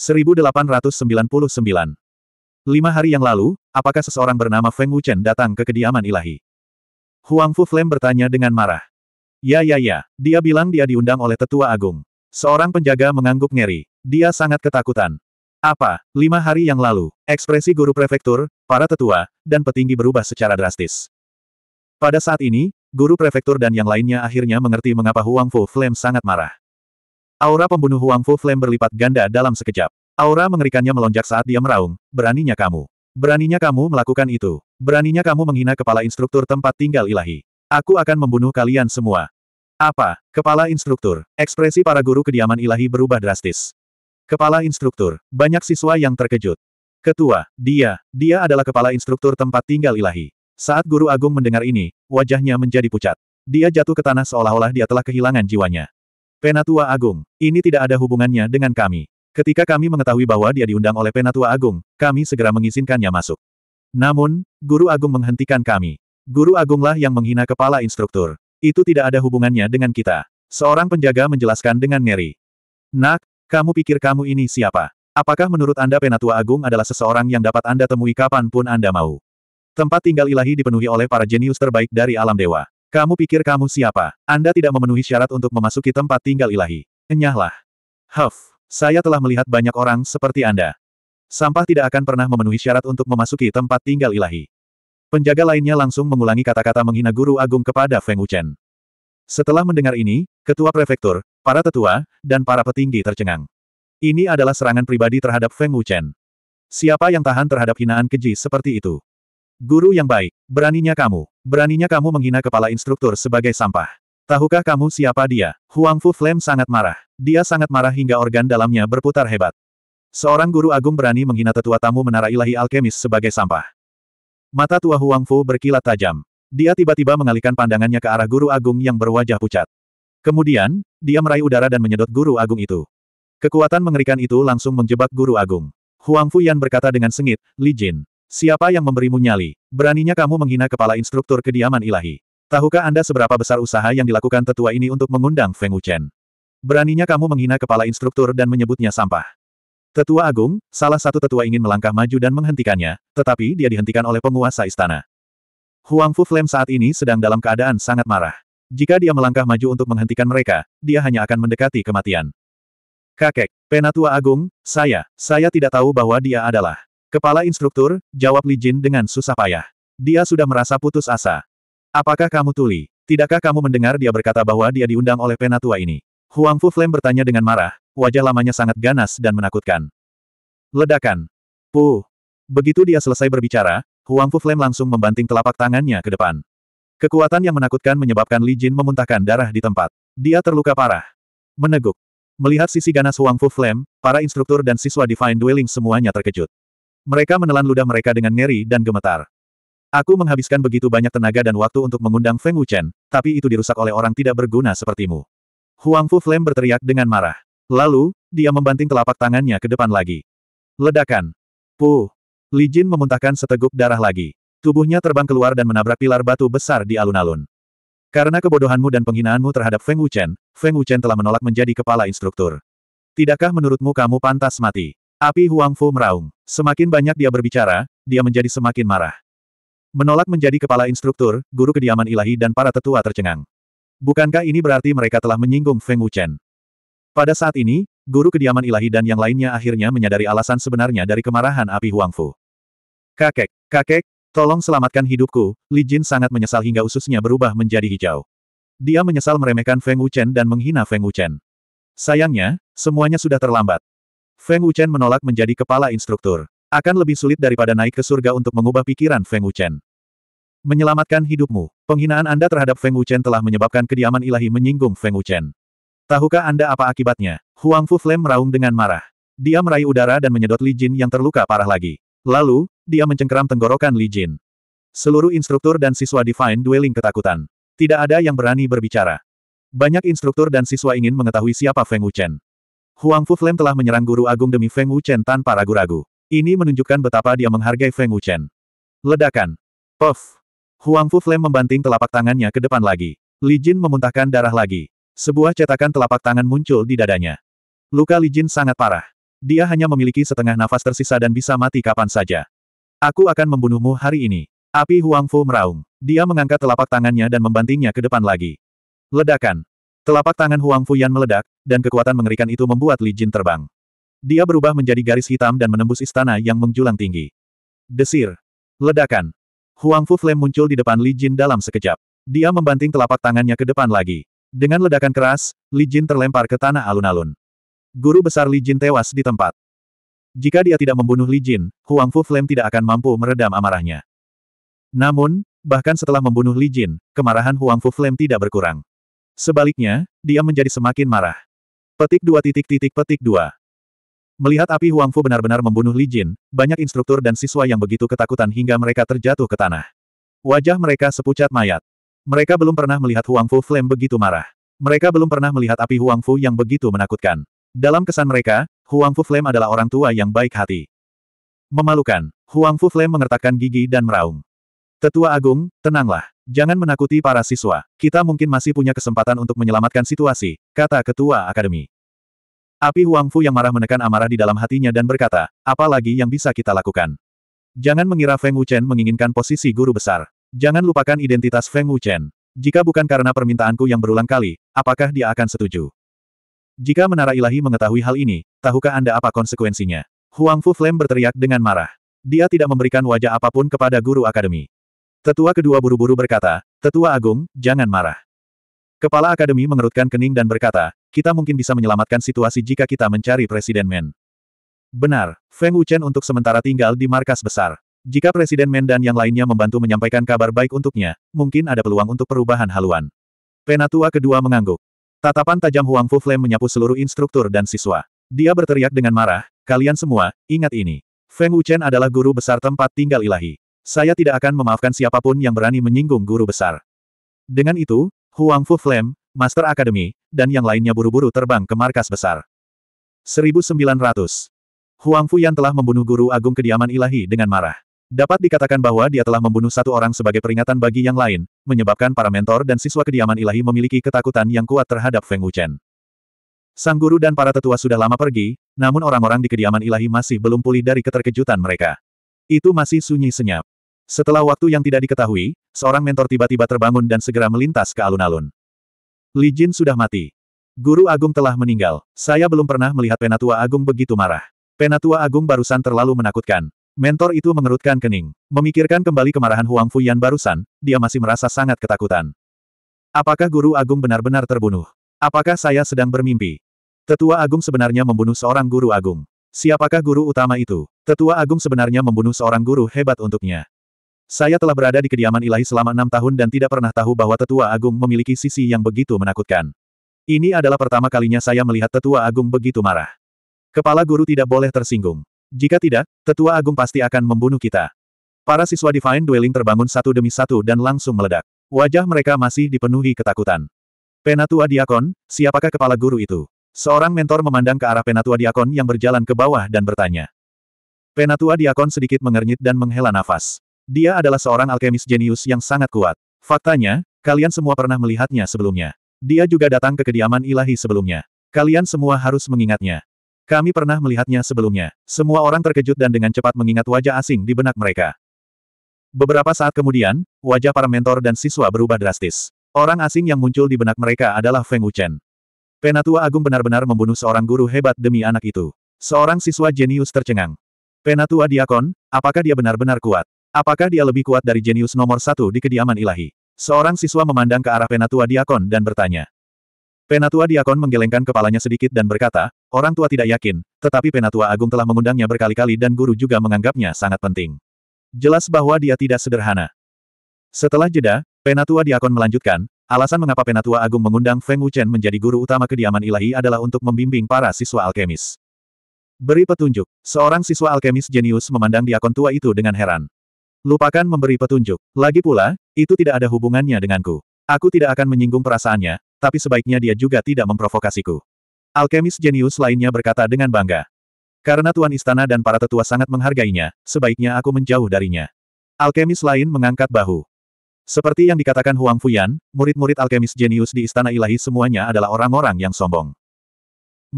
1899. Lima hari yang lalu, apakah seseorang bernama Feng Wuchen datang ke kediaman ilahi? Huang Fu Flame bertanya dengan marah. Ya ya ya, dia bilang dia diundang oleh tetua agung. Seorang penjaga mengangguk ngeri. Dia sangat ketakutan. Apa, lima hari yang lalu, ekspresi guru prefektur, para tetua, dan petinggi berubah secara drastis. Pada saat ini, guru prefektur dan yang lainnya akhirnya mengerti mengapa Huang Fu Flame sangat marah. Aura pembunuh Huang Fu Flame berlipat ganda dalam sekejap. Aura mengerikannya melonjak saat dia meraung, beraninya kamu. Beraninya kamu melakukan itu. Beraninya kamu menghina kepala instruktur tempat tinggal ilahi. Aku akan membunuh kalian semua. Apa? Kepala instruktur. Ekspresi para guru kediaman ilahi berubah drastis. Kepala instruktur. Banyak siswa yang terkejut. Ketua, dia, dia adalah kepala instruktur tempat tinggal ilahi. Saat guru agung mendengar ini, wajahnya menjadi pucat. Dia jatuh ke tanah seolah-olah dia telah kehilangan jiwanya. Penatua Agung, ini tidak ada hubungannya dengan kami. Ketika kami mengetahui bahwa dia diundang oleh Penatua Agung, kami segera mengizinkannya masuk. Namun, Guru Agung menghentikan kami. Guru Agunglah yang menghina kepala instruktur. Itu tidak ada hubungannya dengan kita. Seorang penjaga menjelaskan dengan ngeri. Nak, kamu pikir kamu ini siapa? Apakah menurut Anda Penatua Agung adalah seseorang yang dapat Anda temui kapanpun Anda mau? Tempat tinggal ilahi dipenuhi oleh para jenius terbaik dari alam dewa. Kamu pikir kamu siapa? Anda tidak memenuhi syarat untuk memasuki tempat tinggal ilahi. Enyahlah. Huff, saya telah melihat banyak orang seperti Anda. Sampah tidak akan pernah memenuhi syarat untuk memasuki tempat tinggal ilahi. Penjaga lainnya langsung mengulangi kata-kata menghina guru agung kepada Feng Wuchen. Setelah mendengar ini, ketua prefektur, para tetua, dan para petinggi tercengang. Ini adalah serangan pribadi terhadap Feng Wuchen. Siapa yang tahan terhadap hinaan keji seperti itu? Guru yang baik, beraninya kamu, beraninya kamu menghina kepala instruktur sebagai sampah. Tahukah kamu siapa dia? Huang Fu Flame sangat marah. Dia sangat marah hingga organ dalamnya berputar hebat. Seorang guru agung berani menghina tetua tamu menara ilahi alkemis sebagai sampah. Mata tua Huang Fu berkilat tajam. Dia tiba-tiba mengalihkan pandangannya ke arah guru agung yang berwajah pucat. Kemudian, dia meraih udara dan menyedot guru agung itu. Kekuatan mengerikan itu langsung menjebak guru agung. Huang Fu Yan berkata dengan sengit, Li Jin, Siapa yang memberimu nyali? Beraninya kamu menghina kepala instruktur kediaman ilahi. Tahukah Anda seberapa besar usaha yang dilakukan tetua ini untuk mengundang Feng Wuchen? Beraninya kamu menghina kepala instruktur dan menyebutnya sampah. Tetua Agung, salah satu tetua ingin melangkah maju dan menghentikannya, tetapi dia dihentikan oleh penguasa istana. Huang Fu Flame saat ini sedang dalam keadaan sangat marah. Jika dia melangkah maju untuk menghentikan mereka, dia hanya akan mendekati kematian. Kakek, Penatua Agung, saya, saya tidak tahu bahwa dia adalah Kepala instruktur, jawab Li Jin dengan susah payah. Dia sudah merasa putus asa. Apakah kamu tuli? Tidakkah kamu mendengar dia berkata bahwa dia diundang oleh penatua ini? Huang Fu Flame bertanya dengan marah, wajah lamanya sangat ganas dan menakutkan. Ledakan. Puh. Begitu dia selesai berbicara, Huang Fu Flame langsung membanting telapak tangannya ke depan. Kekuatan yang menakutkan menyebabkan Li Jin memuntahkan darah di tempat. Dia terluka parah. Meneguk. Melihat sisi ganas Huang Fu Flame, para instruktur dan siswa Divine Dwelling semuanya terkejut. Mereka menelan ludah mereka dengan ngeri dan gemetar. Aku menghabiskan begitu banyak tenaga dan waktu untuk mengundang Feng Wuchen, tapi itu dirusak oleh orang tidak berguna sepertimu. Huang Fu Flame berteriak dengan marah. Lalu, dia membanting telapak tangannya ke depan lagi. Ledakan. Puh. Li Jin memuntahkan seteguk darah lagi. Tubuhnya terbang keluar dan menabrak pilar batu besar di alun-alun. Karena kebodohanmu dan penghinaanmu terhadap Feng Wuchen, Feng Wuchen telah menolak menjadi kepala instruktur. Tidakkah menurutmu kamu pantas mati? Api Huang Fu meraung. Semakin banyak dia berbicara, dia menjadi semakin marah. Menolak menjadi kepala instruktur, guru kediaman ilahi dan para tetua tercengang. Bukankah ini berarti mereka telah menyinggung Feng Wuchen? Pada saat ini, guru kediaman ilahi dan yang lainnya akhirnya menyadari alasan sebenarnya dari kemarahan api Huang Fu. Kakek, kakek, tolong selamatkan hidupku, Li Jin sangat menyesal hingga ususnya berubah menjadi hijau. Dia menyesal meremehkan Feng Wuchen dan menghina Feng Wuchen. Sayangnya, semuanya sudah terlambat. Feng Wuchen menolak menjadi kepala instruktur. Akan lebih sulit daripada naik ke surga untuk mengubah pikiran Feng Wuchen. Menyelamatkan hidupmu. Penghinaan Anda terhadap Feng Wuchen telah menyebabkan kediaman ilahi menyinggung Feng Wuchen. Tahukah Anda apa akibatnya? Huang Fu Flame meraung dengan marah. Dia meraih udara dan menyedot Li Jin yang terluka parah lagi. Lalu, dia mencengkeram tenggorokan Li Jin. Seluruh instruktur dan siswa Divine Dwelling ketakutan. Tidak ada yang berani berbicara. Banyak instruktur dan siswa ingin mengetahui siapa Feng Wuchen. Huang Fu Flame telah menyerang guru agung demi Feng Wuchen tanpa ragu-ragu. Ini menunjukkan betapa dia menghargai Feng Wuchen. Ledakan. Puff. Huang Fu Flame membanting telapak tangannya ke depan lagi. Li Jin memuntahkan darah lagi. Sebuah cetakan telapak tangan muncul di dadanya. Luka Li Jin sangat parah. Dia hanya memiliki setengah nafas tersisa dan bisa mati kapan saja. Aku akan membunuhmu hari ini. Api Huang Fu meraung. Dia mengangkat telapak tangannya dan membantingnya ke depan lagi. Ledakan. Telapak tangan Huang Fu Yan meledak, dan kekuatan mengerikan itu membuat Li Jin terbang. Dia berubah menjadi garis hitam dan menembus istana yang menjulang tinggi. Desir. Ledakan. Huang Fu Flame muncul di depan Li Jin dalam sekejap. Dia membanting telapak tangannya ke depan lagi. Dengan ledakan keras, Li Jin terlempar ke tanah alun-alun. Guru besar Li Jin tewas di tempat. Jika dia tidak membunuh Li Jin, Huang Fu Flame tidak akan mampu meredam amarahnya. Namun, bahkan setelah membunuh Li Jin, kemarahan Huang Fu Flame tidak berkurang. Sebaliknya, dia menjadi semakin marah. Petik dua titik titik petik dua. Melihat api Huang Fu benar-benar membunuh Li Jin, banyak instruktur dan siswa yang begitu ketakutan hingga mereka terjatuh ke tanah. Wajah mereka sepucat mayat. Mereka belum pernah melihat Huang Fu Flame begitu marah. Mereka belum pernah melihat api Huang Fu yang begitu menakutkan. Dalam kesan mereka, Huang Fu Flame adalah orang tua yang baik hati. Memalukan, Huang Fu Flame mengertakkan gigi dan meraung. Tetua Agung, tenanglah. Jangan menakuti para siswa. Kita mungkin masih punya kesempatan untuk menyelamatkan situasi, kata ketua akademi. Api Huangfu yang marah menekan amarah di dalam hatinya dan berkata, apa lagi yang bisa kita lakukan? Jangan mengira Feng Wuchen menginginkan posisi guru besar. Jangan lupakan identitas Feng Wuchen. Jika bukan karena permintaanku yang berulang kali, apakah dia akan setuju? Jika menara ilahi mengetahui hal ini, tahukah Anda apa konsekuensinya? Huangfu Flame berteriak dengan marah. Dia tidak memberikan wajah apapun kepada guru akademi. Tetua kedua buru-buru berkata, Tetua Agung, jangan marah. Kepala Akademi mengerutkan kening dan berkata, kita mungkin bisa menyelamatkan situasi jika kita mencari Presiden Men. Benar, Feng Wuchen untuk sementara tinggal di markas besar. Jika Presiden Men dan yang lainnya membantu menyampaikan kabar baik untuknya, mungkin ada peluang untuk perubahan haluan. Penatua kedua mengangguk. Tatapan tajam Huang Fu Flame menyapu seluruh instruktur dan siswa. Dia berteriak dengan marah, kalian semua, ingat ini. Feng Wuchen adalah guru besar tempat tinggal ilahi. Saya tidak akan memaafkan siapapun yang berani menyinggung guru besar. Dengan itu, Huang Fu Flame, Master Academy, dan yang lainnya buru-buru terbang ke markas besar. 1900. Huang Fu yang telah membunuh guru agung kediaman ilahi dengan marah. Dapat dikatakan bahwa dia telah membunuh satu orang sebagai peringatan bagi yang lain, menyebabkan para mentor dan siswa kediaman ilahi memiliki ketakutan yang kuat terhadap Feng Wuchen. Sang guru dan para tetua sudah lama pergi, namun orang-orang di kediaman ilahi masih belum pulih dari keterkejutan mereka. Itu masih sunyi senyap. Setelah waktu yang tidak diketahui, seorang mentor tiba-tiba terbangun dan segera melintas ke alun-alun. Li Jin sudah mati. Guru Agung telah meninggal. Saya belum pernah melihat Penatua Agung begitu marah. Penatua Agung barusan terlalu menakutkan. Mentor itu mengerutkan kening. Memikirkan kembali kemarahan Huang Fu Yan barusan, dia masih merasa sangat ketakutan. Apakah Guru Agung benar-benar terbunuh? Apakah saya sedang bermimpi? Tetua Agung sebenarnya membunuh seorang Guru Agung. Siapakah guru utama itu? Tetua Agung sebenarnya membunuh seorang guru hebat untuknya. Saya telah berada di kediaman ilahi selama enam tahun dan tidak pernah tahu bahwa tetua agung memiliki sisi yang begitu menakutkan. Ini adalah pertama kalinya saya melihat tetua agung begitu marah. Kepala guru tidak boleh tersinggung. Jika tidak, tetua agung pasti akan membunuh kita. Para siswa Divine Dwelling terbangun satu demi satu dan langsung meledak. Wajah mereka masih dipenuhi ketakutan. Penatua Diakon, siapakah kepala guru itu? Seorang mentor memandang ke arah Penatua Diakon yang berjalan ke bawah dan bertanya. Penatua Diakon sedikit mengernyit dan menghela nafas. Dia adalah seorang alkemis jenius yang sangat kuat. Faktanya, kalian semua pernah melihatnya sebelumnya. Dia juga datang ke kediaman ilahi sebelumnya. Kalian semua harus mengingatnya. Kami pernah melihatnya sebelumnya. Semua orang terkejut dan dengan cepat mengingat wajah asing di benak mereka. Beberapa saat kemudian, wajah para mentor dan siswa berubah drastis. Orang asing yang muncul di benak mereka adalah Feng Wuchen. Penatua Agung benar-benar membunuh seorang guru hebat demi anak itu. Seorang siswa jenius tercengang. Penatua Diakon, apakah dia benar-benar kuat? Apakah dia lebih kuat dari jenius nomor satu di kediaman ilahi? Seorang siswa memandang ke arah Penatua Diakon dan bertanya. Penatua Diakon menggelengkan kepalanya sedikit dan berkata, orang tua tidak yakin, tetapi Penatua Agung telah mengundangnya berkali-kali dan guru juga menganggapnya sangat penting. Jelas bahwa dia tidak sederhana. Setelah jeda, Penatua Diakon melanjutkan, alasan mengapa Penatua Agung mengundang Feng Wuchen menjadi guru utama kediaman ilahi adalah untuk membimbing para siswa alkemis. Beri petunjuk, seorang siswa alkemis jenius memandang Diakon tua itu dengan heran. Lupakan memberi petunjuk. Lagi pula, itu tidak ada hubungannya denganku. Aku tidak akan menyinggung perasaannya, tapi sebaiknya dia juga tidak memprovokasiku. Alkemis jenius lainnya berkata dengan bangga. Karena Tuan Istana dan para tetua sangat menghargainya, sebaiknya aku menjauh darinya. Alkemis lain mengangkat bahu. Seperti yang dikatakan Huang Fuyan, murid-murid alkemis jenius di Istana Ilahi semuanya adalah orang-orang yang sombong.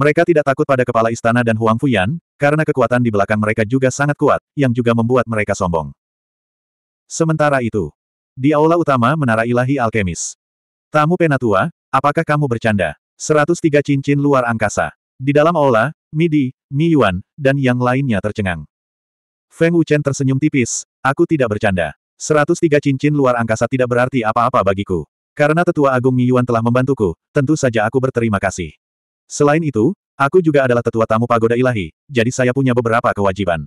Mereka tidak takut pada kepala istana dan Huang Fuyan, karena kekuatan di belakang mereka juga sangat kuat, yang juga membuat mereka sombong. Sementara itu, di aula utama Menara Ilahi Alkemis. Tamu Penatua, apakah kamu bercanda? 103 cincin luar angkasa. Di dalam aula, Midi, Mi Yuan, dan yang lainnya tercengang. Feng Wuchen tersenyum tipis, aku tidak bercanda. 103 cincin luar angkasa tidak berarti apa-apa bagiku. Karena tetua agung Mi Yuan telah membantuku, tentu saja aku berterima kasih. Selain itu, aku juga adalah tetua tamu pagoda ilahi, jadi saya punya beberapa kewajiban.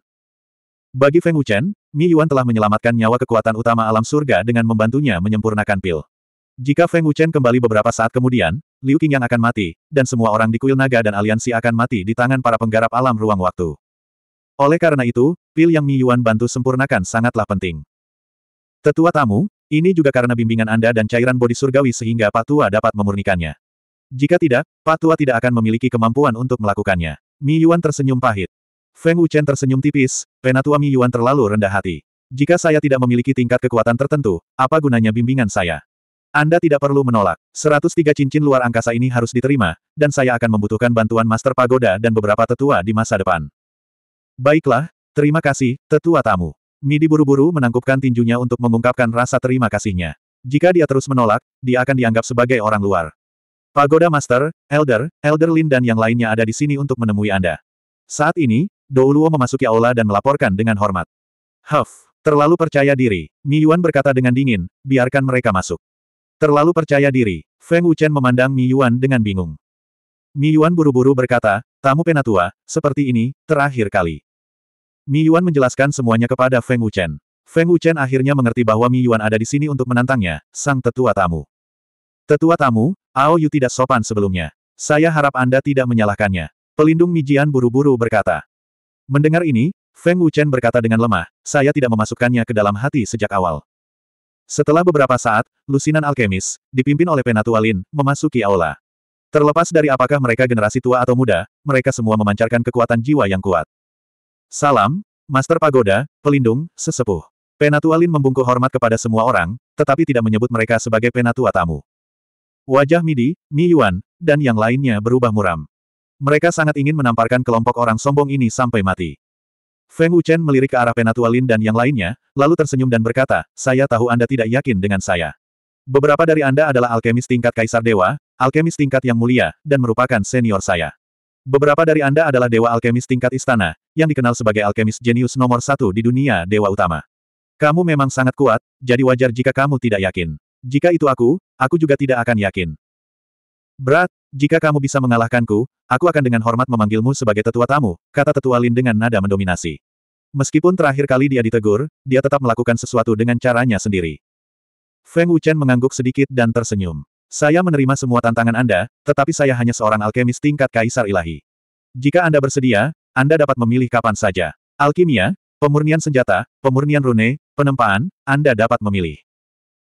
Bagi Feng Wuchen, Mi Yuan telah menyelamatkan nyawa kekuatan utama alam surga dengan membantunya menyempurnakan pil. Jika Feng Wuchen kembali beberapa saat kemudian, Liu yang akan mati, dan semua orang di kuil naga dan aliansi akan mati di tangan para penggarap alam ruang waktu. Oleh karena itu, pil yang Mi Yuan bantu sempurnakan sangatlah penting. Tetua tamu, ini juga karena bimbingan Anda dan cairan bodi surgawi sehingga Pak Tua dapat memurnikannya. Jika tidak, Pak Tua tidak akan memiliki kemampuan untuk melakukannya. Mi Yuan tersenyum pahit. Feng Wuchen tersenyum tipis, penatua Mi Yuan terlalu rendah hati. Jika saya tidak memiliki tingkat kekuatan tertentu, apa gunanya bimbingan saya? Anda tidak perlu menolak. 103 cincin luar angkasa ini harus diterima, dan saya akan membutuhkan bantuan Master Pagoda dan beberapa tetua di masa depan. Baiklah, terima kasih, tetua tamu. Midi buru-buru menangkupkan tinjunya untuk mengungkapkan rasa terima kasihnya. Jika dia terus menolak, dia akan dianggap sebagai orang luar. Pagoda Master, Elder, Elder Lin dan yang lainnya ada di sini untuk menemui Anda. Saat ini, Douluo memasuki aula dan melaporkan dengan hormat. Huff, terlalu percaya diri, Mi Yuan berkata dengan dingin, biarkan mereka masuk. Terlalu percaya diri, Feng Wuchen memandang Mi Yuan dengan bingung. Mi Yuan buru-buru berkata, tamu penatua, seperti ini, terakhir kali. Mi Yuan menjelaskan semuanya kepada Feng Wuchen. Feng Wuchen akhirnya mengerti bahwa Mi Yuan ada di sini untuk menantangnya, sang tetua tamu. Tetua tamu, Ao Yu tidak sopan sebelumnya. Saya harap Anda tidak menyalahkannya. Pelindung Mijian buru-buru berkata. Mendengar ini, Feng Wuchen berkata dengan lemah, saya tidak memasukkannya ke dalam hati sejak awal. Setelah beberapa saat, lusinan alkemis, dipimpin oleh Penatualin, memasuki aula. Terlepas dari apakah mereka generasi tua atau muda, mereka semua memancarkan kekuatan jiwa yang kuat. Salam, Master Pagoda, Pelindung, Sesepuh. Penatualin membungkuk hormat kepada semua orang, tetapi tidak menyebut mereka sebagai penatua tamu. Wajah Midi, Mi Yuan, dan yang lainnya berubah muram. Mereka sangat ingin menamparkan kelompok orang sombong ini sampai mati. Feng Wuchen melirik ke arah Penatua Lin dan yang lainnya, lalu tersenyum dan berkata, saya tahu Anda tidak yakin dengan saya. Beberapa dari Anda adalah alkemis tingkat Kaisar Dewa, alkemis tingkat yang mulia, dan merupakan senior saya. Beberapa dari Anda adalah Dewa Alkemis tingkat istana, yang dikenal sebagai alkemis jenius nomor satu di dunia Dewa Utama. Kamu memang sangat kuat, jadi wajar jika kamu tidak yakin. Jika itu aku, aku juga tidak akan yakin. Berat, jika kamu bisa mengalahkanku, aku akan dengan hormat memanggilmu sebagai tetua tamu, kata tetua Lin dengan nada mendominasi. Meskipun terakhir kali dia ditegur, dia tetap melakukan sesuatu dengan caranya sendiri. Feng Wuchen mengangguk sedikit dan tersenyum. Saya menerima semua tantangan Anda, tetapi saya hanya seorang alkemis tingkat kaisar ilahi. Jika Anda bersedia, Anda dapat memilih kapan saja. Alkimia, pemurnian senjata, pemurnian rune, penempaan, Anda dapat memilih.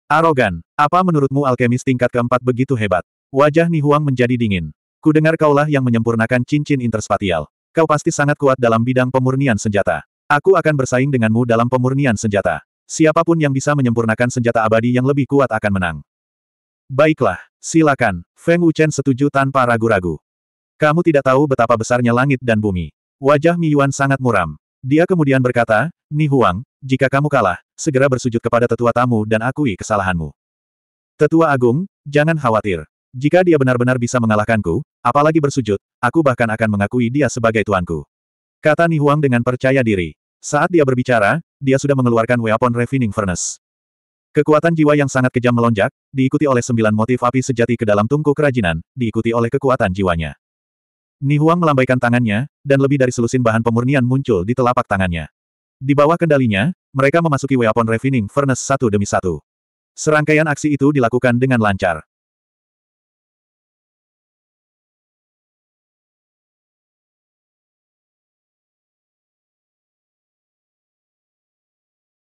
Arogan, apa menurutmu alkemis tingkat keempat begitu hebat? Wajah Ni Huang menjadi dingin. Kudengar kaulah yang menyempurnakan cincin interspatial. Kau pasti sangat kuat dalam bidang pemurnian senjata. Aku akan bersaing denganmu dalam pemurnian senjata. Siapapun yang bisa menyempurnakan senjata abadi yang lebih kuat akan menang. Baiklah, silakan. Feng Wuchen setuju tanpa ragu-ragu. Kamu tidak tahu betapa besarnya langit dan bumi. Wajah Mi Yuan sangat muram. Dia kemudian berkata, Ni Huang, jika kamu kalah, segera bersujud kepada tetua tamu dan akui kesalahanmu. Tetua Agung, jangan khawatir. Jika dia benar-benar bisa mengalahkanku, apalagi bersujud, aku bahkan akan mengakui dia sebagai tuanku. Kata Ni Huang dengan percaya diri. Saat dia berbicara, dia sudah mengeluarkan weapon Refining Furnace. Kekuatan jiwa yang sangat kejam melonjak, diikuti oleh sembilan motif api sejati ke dalam tungku kerajinan, diikuti oleh kekuatan jiwanya. Ni Huang melambaikan tangannya, dan lebih dari selusin bahan pemurnian muncul di telapak tangannya. Di bawah kendalinya, mereka memasuki weapon Refining Furnace satu demi satu. Serangkaian aksi itu dilakukan dengan lancar.